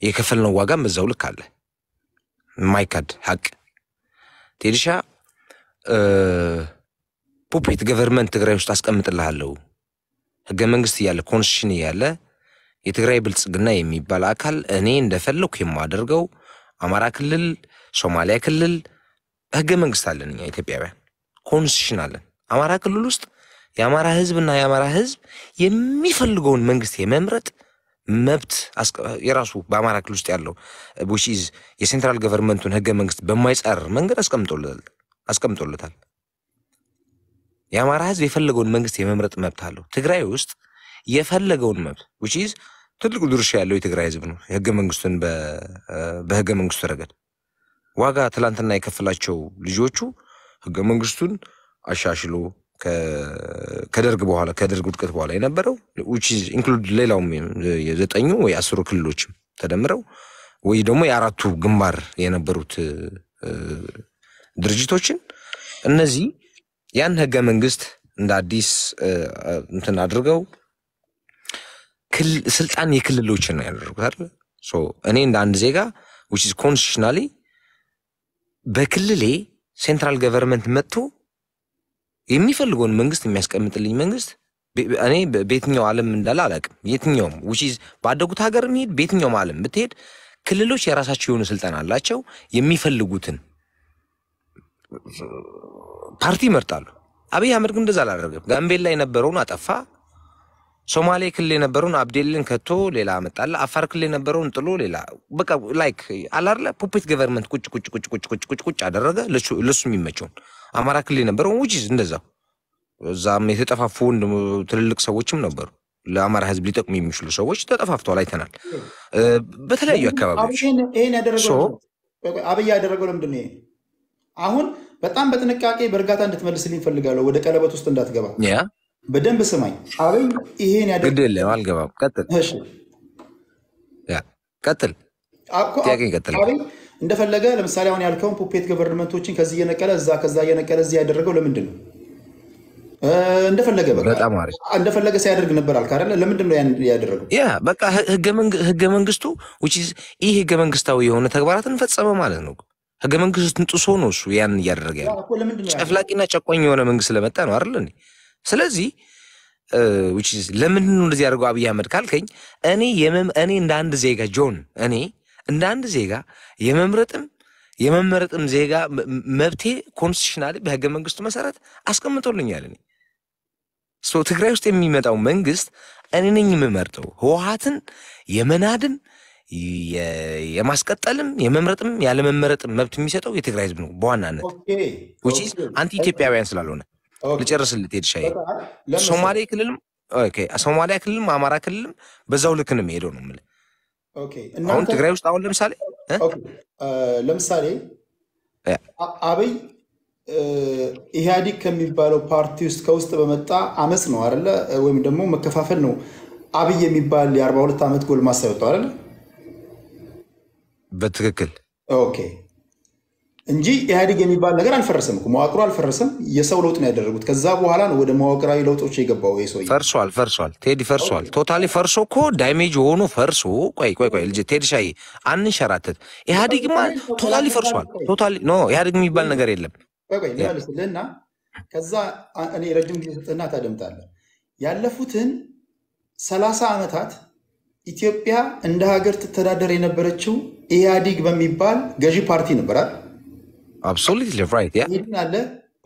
[SPEAKER 3] የከፈልነው ዋጋም በዛው ልክ አለ። ማይካድ ሀቅ ቴድሻ ፑፔት ገቨርንመንት ትግራይ ውስጥ አስቀምጥልሃለሁ። ህገ መንግስት እያለ ኮንስቲቱሽን እያለ የትግራይ ብልጽግና የሚባል አካል እኔ እንደፈለኩ የማደርገው አማራ ክልል፣ ሶማሊያ ክልል ህገ መንግስት አለን እኛ ኢትዮጵያውያን። ኮንስቲሽናለን አለን። አማራ ክልል ውስጥ የአማራ ህዝብና የአማራ ህዝብ የሚፈልገውን መንግስት የመምረጥ መብት የራሱ በአማራ ክልል ውስጥ ያለው ቡሺዝ የሴንትራል ገቨርንመንቱን ህገ መንግስት በማይጻረር መንገድ አስቀምጦለታል። የአማራ ህዝብ የፈለገውን መንግስት የመምረጥ መብት አለው። ትግራይ ውስጥ የፈለገውን መብት ቡሺዝ ትልቁ ድርሻ ያለው የትግራይ ህዝብ ነው። ህገ መንግስቱን በህገ መንግስቱ ረገድ ዋጋ ትላንትና የከፈላቸው ልጆቹ ህገ መንግስቱን አሻሽሎ ከደርግ በኋላ ከደርግ ውድቀት በኋላ የነበረው ኢንክሉድ ሌላውም የዘጠኙ ወይ አስሩ ክልሎችም ተደምረው ወይ ደግሞ የአራቱ ግንባር የነበሩት ድርጅቶችን እነዚህ ያን ህገ መንግስት እንደ አዲስ እንትን አድርገው ስልጣን የክልሎችን ነው ያደረጉት እኔ እንደ አንድ ዜጋ ዊች ኮንስቲቱሽናሊ በክልሌ ሴንትራል ገቨርንመንት መጥቶ የሚፈልገውን መንግስት የሚያስቀምጥልኝ መንግስት እኔ በየትኛው ዓለም እንዳለ አላውቅም። የትኛውም ውቺዝ ባደጉት ሀገር የሚሄድ በየትኛውም ዓለም ብትሄድ ክልሎች የራሳቸው የሆነ ስልጠና አላቸው። የሚፈልጉትን ፓርቲ ይመርጣሉ። አብይ አህመድ ግን እንደዛ አላደረገም። ጋምቤላ የነበረውን አጠፋ። ሶማሌ ክልል የነበረውን አብዴልን ከቶ ሌላ መጣለ። አፋር ክልል የነበረውን ጥሎ ሌላ በቃ ላይክ አላርለ ፑፒት ገቨርንመንት ቁጭ ቁጭ ቁጭ ቁጭ ቁጭ ቁጭ ቁጭ አደረገ ለሱ የሚመቸውን። አማራ ክልል የነበረውን ውጭ እንደዛው እዛም የተጠፋፉ ትልልቅ ሰዎችም ነበሩ። ለአማራ ህዝብ ሊጠቅሙ የሚችሉ ሰዎች ተጠፋፍተዋል፣ አይተናል በተለያዩ አካባቢዎች።
[SPEAKER 2] ይህን ያደረገው አብይ ያደረገው ለምንድን ነው? አሁን በጣም በጥንቃቄ በእርጋታ እንድትመልስልኝ እፈልጋለሁ። ወደ ቀለበት ውስጥ እንዳትገባ በደንብ ስማኝ። አብይ ይሄን ያደ ግድ
[SPEAKER 3] የለም አልገባም። ቀጥል ቀጥል፣
[SPEAKER 2] ጥያቄ ቀጥል። እንደፈለገ ለምሳሌ አሁን ያልከውን ፑፔት ገቨርንመንቶችን ከዚህ እየነቀለ እዛ ከዛ እየነቀለ እዚህ ያደረገው ለምንድን ነው? እንደፈለገ እንደፈለገ ሲያደርግ ነበር አልክ አይደለ?
[SPEAKER 3] ለምንድን ነው ያደረገው? ያ በቃ ህገ መንግስቱ ይህ ህገ መንግስታዊ የሆነ ተግባራትን ፈጸመ ማለት ነው። ህገ መንግስቱን ጥሶ ነው እሱ ያን እያደረገ
[SPEAKER 2] ያለ። ጨፍላቂና
[SPEAKER 3] ጨቋኝ የሆነ መንግስት ስለመጣ ነው አይደለ? ስለዚህ ለምንድን ነው እንደዚህ ያደርገው አብይ አህመድ ካልከኝ፣ እኔ እኔ እንደ አንድ ዜጋ ጆን፣ እኔ እንደ አንድ ዜጋ የመምረጥም የመመረጥም ዜጋ መብቴ ኮንስቲሽናል በህገ መንግስቱ መሰረት አስቀምጦልኛል። እኔ ትግራይ ውስጥ የሚመጣው መንግስት እኔ ነኝ የምመርጠው። ህወሀትን የመናድም የማስቀጠልም የመምረጥም ያለመመረጥም መብት የሚሰጠው የትግራይ ህዝብ ነው በዋናነት አንተ ኢትዮጵያውያን ስላልሆነ ልጨርስልህ ሄድ ሻይ ሶማሌ ክልልም ሶማሊያ ክልልም አማራ ክልልም በዛው ልክ ነው የሚሄደው ነው የምልህ። አሁን ትግራይ ውስጥ አሁን ለምሳሌ
[SPEAKER 2] ለምሳሌ አብይ ኢህአዲግ ከሚባለው ፓርቲ ውስጥ ከውስጥ በመጣ አመፅ ነው አለ ወይም ደግሞ መከፋፈል ነው አብይ የሚባል የአርባ ሁለት ዓመት ጎልማሳ ይወጣ አለ። በትክክል ኦኬ እንጂ ኢህአዴግ የሚባል ነገር አልፈረሰም፣ መዋቅሩ አልፈረሰም። የሰው ለውጥ ነው ያደረጉት። ከዛ በኋላ ነው ወደ መዋቅራዊ ለውጦች የገባው። ሰው
[SPEAKER 3] ፈርሷል፣ ፈርሷል፣ ቴዲ ፈርሷል፣ ቶታሊ ፈርሶ እኮ ዳሜጅ ሆኖ ፈርሶ። ቆይ ቆይ ቆይ፣ ቴዲ ሻይ አንሸራተት። ኢህአዴግማ ቶታሊ ፈርሷል። ቶታሊ ኖ ኢህአዴግ የሚባል ነገር የለም።
[SPEAKER 2] ልመልስልህና ከዛ እኔ ረጅም ጊዜ ስጥና ታደምጣለህ። ያለፉትን ሰላሳ ዓመታት ኢትዮጵያ እንደ ሀገር ትተዳደር የነበረችው ኢህአዲግ በሚባል ገዢ ፓርቲ ነበራል።
[SPEAKER 3] አብሶሉትሊ ራይት
[SPEAKER 2] ሂድን አለ፣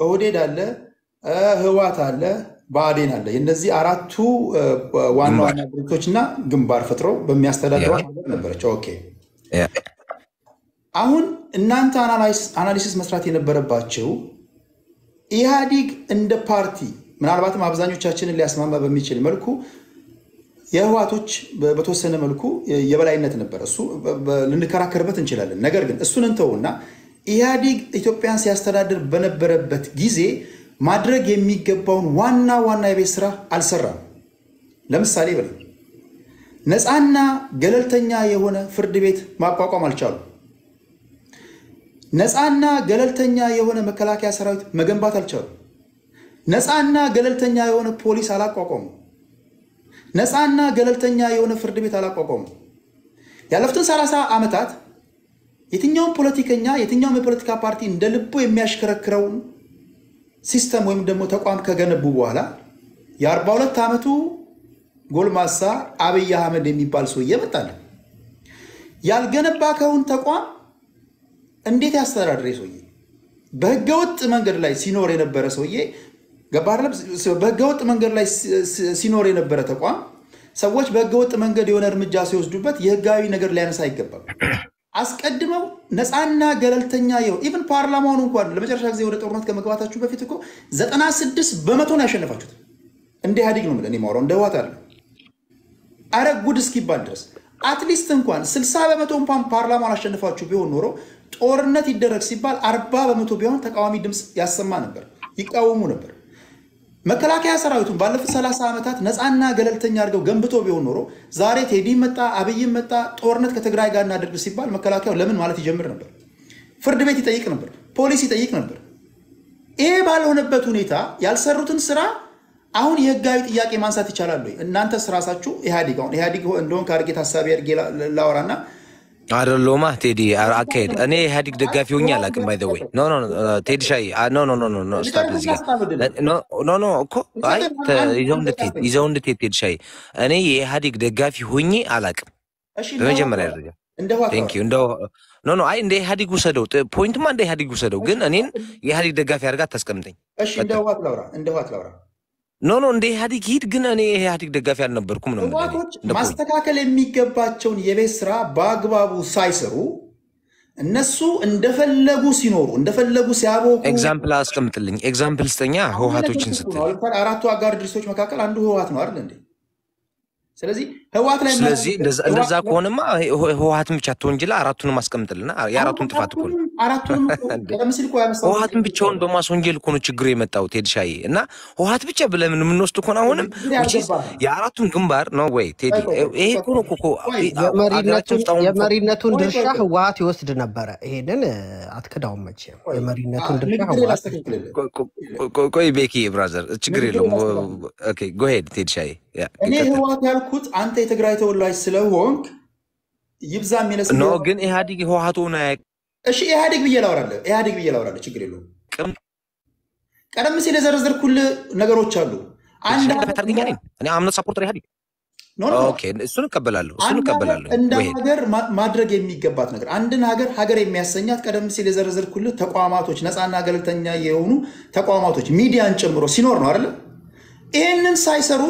[SPEAKER 2] ኦህዴድ አለ፣ ህዋት አለ፣ ብአዴን አለ። የእነዚህ አራቱ ዋና ዋና ድርጅቶች እና ግንባር ፈጥረው በሚያስተዳድሯት ነበረች። ኦኬ አሁን እናንተ አናሊሲስ መስራት የነበረባቸው ኢህአዲግ እንደ ፓርቲ ምናልባትም አብዛኞቻችንን ሊያስማማ በሚችል መልኩ የህዋቶች በተወሰነ መልኩ የበላይነት ነበር። እሱ ልንከራከርበት እንችላለን። ነገር ግን እሱን እንተውና ኢህአዴግ ኢትዮጵያን ሲያስተዳድር በነበረበት ጊዜ ማድረግ የሚገባውን ዋና ዋና የቤት ስራ አልሰራም። ለምሳሌ በ ነፃና ገለልተኛ የሆነ ፍርድ ቤት ማቋቋም አልቻሉ። ነፃና ገለልተኛ የሆነ መከላከያ ሰራዊት መገንባት አልቻሉ። ነፃና ገለልተኛ የሆነ ፖሊስ አላቋቋሙ። ነፃና ገለልተኛ የሆነ ፍርድ ቤት አላቋቋሙ። ያለፉትን 30 ዓመታት የትኛውም ፖለቲከኛ የትኛውም የፖለቲካ ፓርቲ እንደ ልቡ የሚያሽከረክረውን ሲስተም ወይም ደግሞ ተቋም ከገነቡ በኋላ የ42 ዓመቱ ጎልማሳ አብይ አህመድ የሚባል ሰውዬ ያልገነባ ያልገነባከውን ተቋም እንዴት ያስተዳድር? ሰውዬ በህገወጥ መንገድ ላይ ሲኖር የነበረ ሰውዬ በህገወጥ መንገድ ላይ ሲኖር የነበረ ተቋም ሰዎች በህገወጥ መንገድ የሆነ እርምጃ ሲወስዱበት የህጋዊ ነገር ሊያነሳ አይገባም። አስቀድመው ነፃና ገለልተኛ የው ኢቨን ፓርላማውን እንኳን ለመጨረሻ ጊዜ ወደ ጦርነት ከመግባታችሁ በፊት እኮ 96 ስድስት በመቶ ነው ያሸነፋችሁት። እንደ ኢህአዴግ ነው ምለን የማውራው እንደ ህወሓት አለ አረ ጉድ እስኪባል ድረስ አትሊስት እንኳን 60 በመቶ እንኳን ፓርላማን አሸንፋችሁ ቢሆን ኖሮ ጦርነት ይደረግ ሲባል 40 በመቶ ቢሆን ተቃዋሚ ድምፅ ያሰማ ነበር፣ ይቃወሙ ነበር። መከላከያ ሰራዊቱን ባለፉት 30 ዓመታት ነፃና ገለልተኛ አድርገው ገንብቶ ቢሆን ኖሮ ዛሬ ቴዲ መጣ፣ አብይ መጣ፣ ጦርነት ከትግራይ ጋር እናደርግ ሲባል መከላከያው ለምን ማለት ይጀምር ነበር። ፍርድ ቤት ይጠይቅ ነበር፣ ፖሊስ ይጠይቅ ነበር። ይሄ ባልሆነበት ሁኔታ ያልሰሩትን ስራ አሁን የህጋዊ ጥያቄ ማንሳት ይቻላል ወይ? እናንተስ ራሳችሁ ኢህአዴግ አሁን እንደሆን ከአድርጌ ታሳቢ አድርጌ ላወራና
[SPEAKER 3] አይደለሁማ ቴዲ አካሄድ እኔ ኢህአዲግ ደጋፊ ሆኜ አላውቅም። ባይ ዘ ወይ ኖ ኖ ቴዲ ሻይ ኖ ኖ ኖ ኖ ስታፕ እዚህ ኖ ኖ እኮ አይ ይዘው እንድትሄድ ይዘው እንድትሄድ ቴዲ ሻይ እኔ የኢህአዲግ ደጋፊ ሆኜ አላውቅም።
[SPEAKER 2] በመጀመሪያ ደረጃ
[SPEAKER 3] ቴንኪው እንደው ኖ ኖ አይ እንደ ኢህአዲግ ውሰደው፣ ፖይንትማ እንደ ኢህአዲግ ውሰደው፣ ግን እኔን የኢህአዲግ ደጋፊ አድርጋ አታስቀምጠኝ።
[SPEAKER 2] እሺ እንደዋት ላውራ እንደዋት ላውራ
[SPEAKER 3] ኖ ኖ እንደ ኢህአዲግ ሂድ፣ ግን እኔ የኢህአዲግ ደጋፊ አልነበርኩም ነው።
[SPEAKER 2] ማስተካከል የሚገባቸውን የቤት ስራ በአግባቡ ሳይሰሩ እነሱ እንደፈለጉ ሲኖሩ እንደፈለጉ ሲያበቁ፣ ኤግዛምፕል
[SPEAKER 3] አስቀምጥልኝ፣ ኤግዛምፕል ስጠኛ። ህወሀቶችን ስትል
[SPEAKER 2] አራቱ አጋር ድርጅቶች መካከል አንዱ ህወሀት ነው አይደል እንዴ? ስለዚህ ህወሓት ላይ ስለዚህ እንደዛ
[SPEAKER 3] ከሆነማ ህወሓትን ብቻ ትወንጅላ አራቱንም አስቀምጥልና የአራቱን ጥፋት እኮ <laughs> ህወሓትን ብቻውን በማስወንጀል እኮ ነው ችግሩ የመጣው ቴድሻዬ እና ህወሓት ብቻ ብለምን የምንወስድ ከሆነ አሁንም የአራቱን ግንባር ነው ወይ ቴዲ ይሄ እኮ ነው እኮ የመሪነቱን ድርሻ
[SPEAKER 4] ህወሓት ይወስድ ነበረ። ይሄንን አትክዳውም መቼም የመሪነቱን ድርሻ
[SPEAKER 3] ቆይ ቤኪ ብራዘር ችግር የለውም። ጎሄድ ቴድሻዬ
[SPEAKER 4] እኔ ህወሓት
[SPEAKER 2] ያልኩት አንተ የትግራይ ተወላጅ ስለሆንክ ይብዛ የሚለስ ኖ ግን ኢህአዲግ ህወሀቱ ነ እሺ ኢህአዲግ ብዬ ላወራለሁ። ኢህአዲግ ብዬ
[SPEAKER 3] ላወራለሁ። ችግር የለውም።
[SPEAKER 2] ቀደም ሲል የዘረዘርኩልህ ነገሮች አሉ። እንደ ሀገር ማድረግ የሚገባት ነገር አንድን ሀገር ሀገር የሚያሰኛት ቀደም ሲል የዘረዘርኩልህ ተቋማቶች፣ ነፃና ገለልተኛ የሆኑ ተቋማቶች ሚዲያን ጨምሮ ሲኖር ነው አይደለም። ይህንን ሳይሰሩ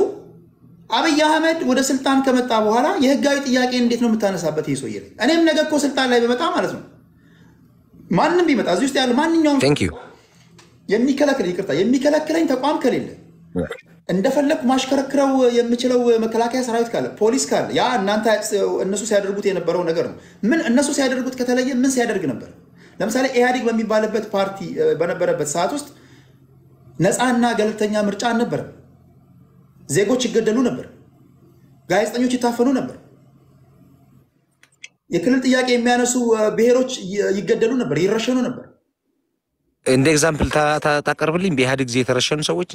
[SPEAKER 2] አብይ አህመድ ወደ ስልጣን ከመጣ በኋላ የህጋዊ ጥያቄ እንዴት ነው የምታነሳበት? ይህ ሰውዬ እኔም ነገ እኮ ስልጣን ላይ በመጣ ማለት ነው ማንም ቢመጣ እዚህ ውስጥ ያለ ማንኛውም የሚከለክል ይቅርታ የሚከለክለኝ ተቋም ከሌለ እንደፈለግኩ ማሽከረክረው የምችለው መከላከያ ሰራዊት ካለ ፖሊስ ካለ ያ እናንተ እነሱ ሲያደርጉት የነበረው ነገር ነው። ምን እነሱ ሲያደርጉት ከተለየ ምን ሲያደርግ ነበር? ለምሳሌ ኢህአዴግ በሚባልበት ፓርቲ በነበረበት ሰዓት ውስጥ ነፃና ገለልተኛ ምርጫ አልነበረም። ዜጎች ይገደሉ ነበር፣ ጋዜጠኞች ይታፈኑ ነበር፣ የክልል ጥያቄ የሚያነሱ
[SPEAKER 3] ብሔሮች ይገደሉ ነበር፣ ይረሸኑ ነበር። እንደ ኤግዛምፕል ታቀርብልኝ በኢህአዴግ ጊዜ የተረሸኑ ሰዎች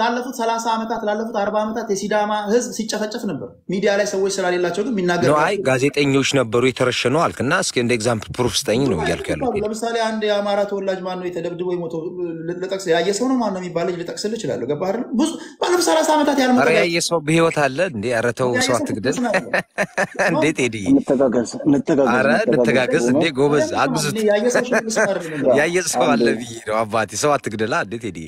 [SPEAKER 2] ላለፉት ሰላሳ ዓመታት ላለፉት አርባ ዓመታት የሲዳማ ህዝብ ሲጨፈጨፍ ነበር። ሚዲያ ላይ ሰዎች ስላሌላቸው ግን የሚናገር አይ
[SPEAKER 3] ጋዜጠኞች ነበሩ የተረሸኑ አልክ እና እስኪ እንደ ኤግዛምፕል ፕሩፍ ስጠኝ ነው እያልክ ያለ።
[SPEAKER 2] ለምሳሌ አንድ የአማራ ተወላጅ ማን ነው የተደብድቦ የሞቶ ልጠቅስ ያየ ሰው ነው ማን ነው የሚባል ልጅ ልጠቅስል እችላለሁ። ገባህ አይደለም? ብዙ ባለፉት ሰላሳ ዓመታት ያልመ ያየ
[SPEAKER 3] ሰው በህይወት አለ እንዴ? ኧረ ተው ሰው አትግደል። <laughs> እንዴት ሄድ እንተጋገዝ እንዴ! ጎበዝ አግዙት
[SPEAKER 4] ያየ ሰው <laughs> አለ
[SPEAKER 3] ብዬ ነው። አባቴ ሰው አትግደላ እንዴ ቴዲ።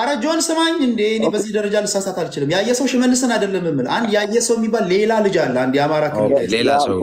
[SPEAKER 2] አረ ጆን ስማኝ እንዴ፣ እኔ በዚህ ደረጃ ልሳሳት አልችልም። ያየ ሰው ሽመልስን አይደለም የምልህ። አንድ ያየ ሰው የሚባል ሌላ ልጅ አለ። አንድ የአማራ ክልል ሌላ ሰው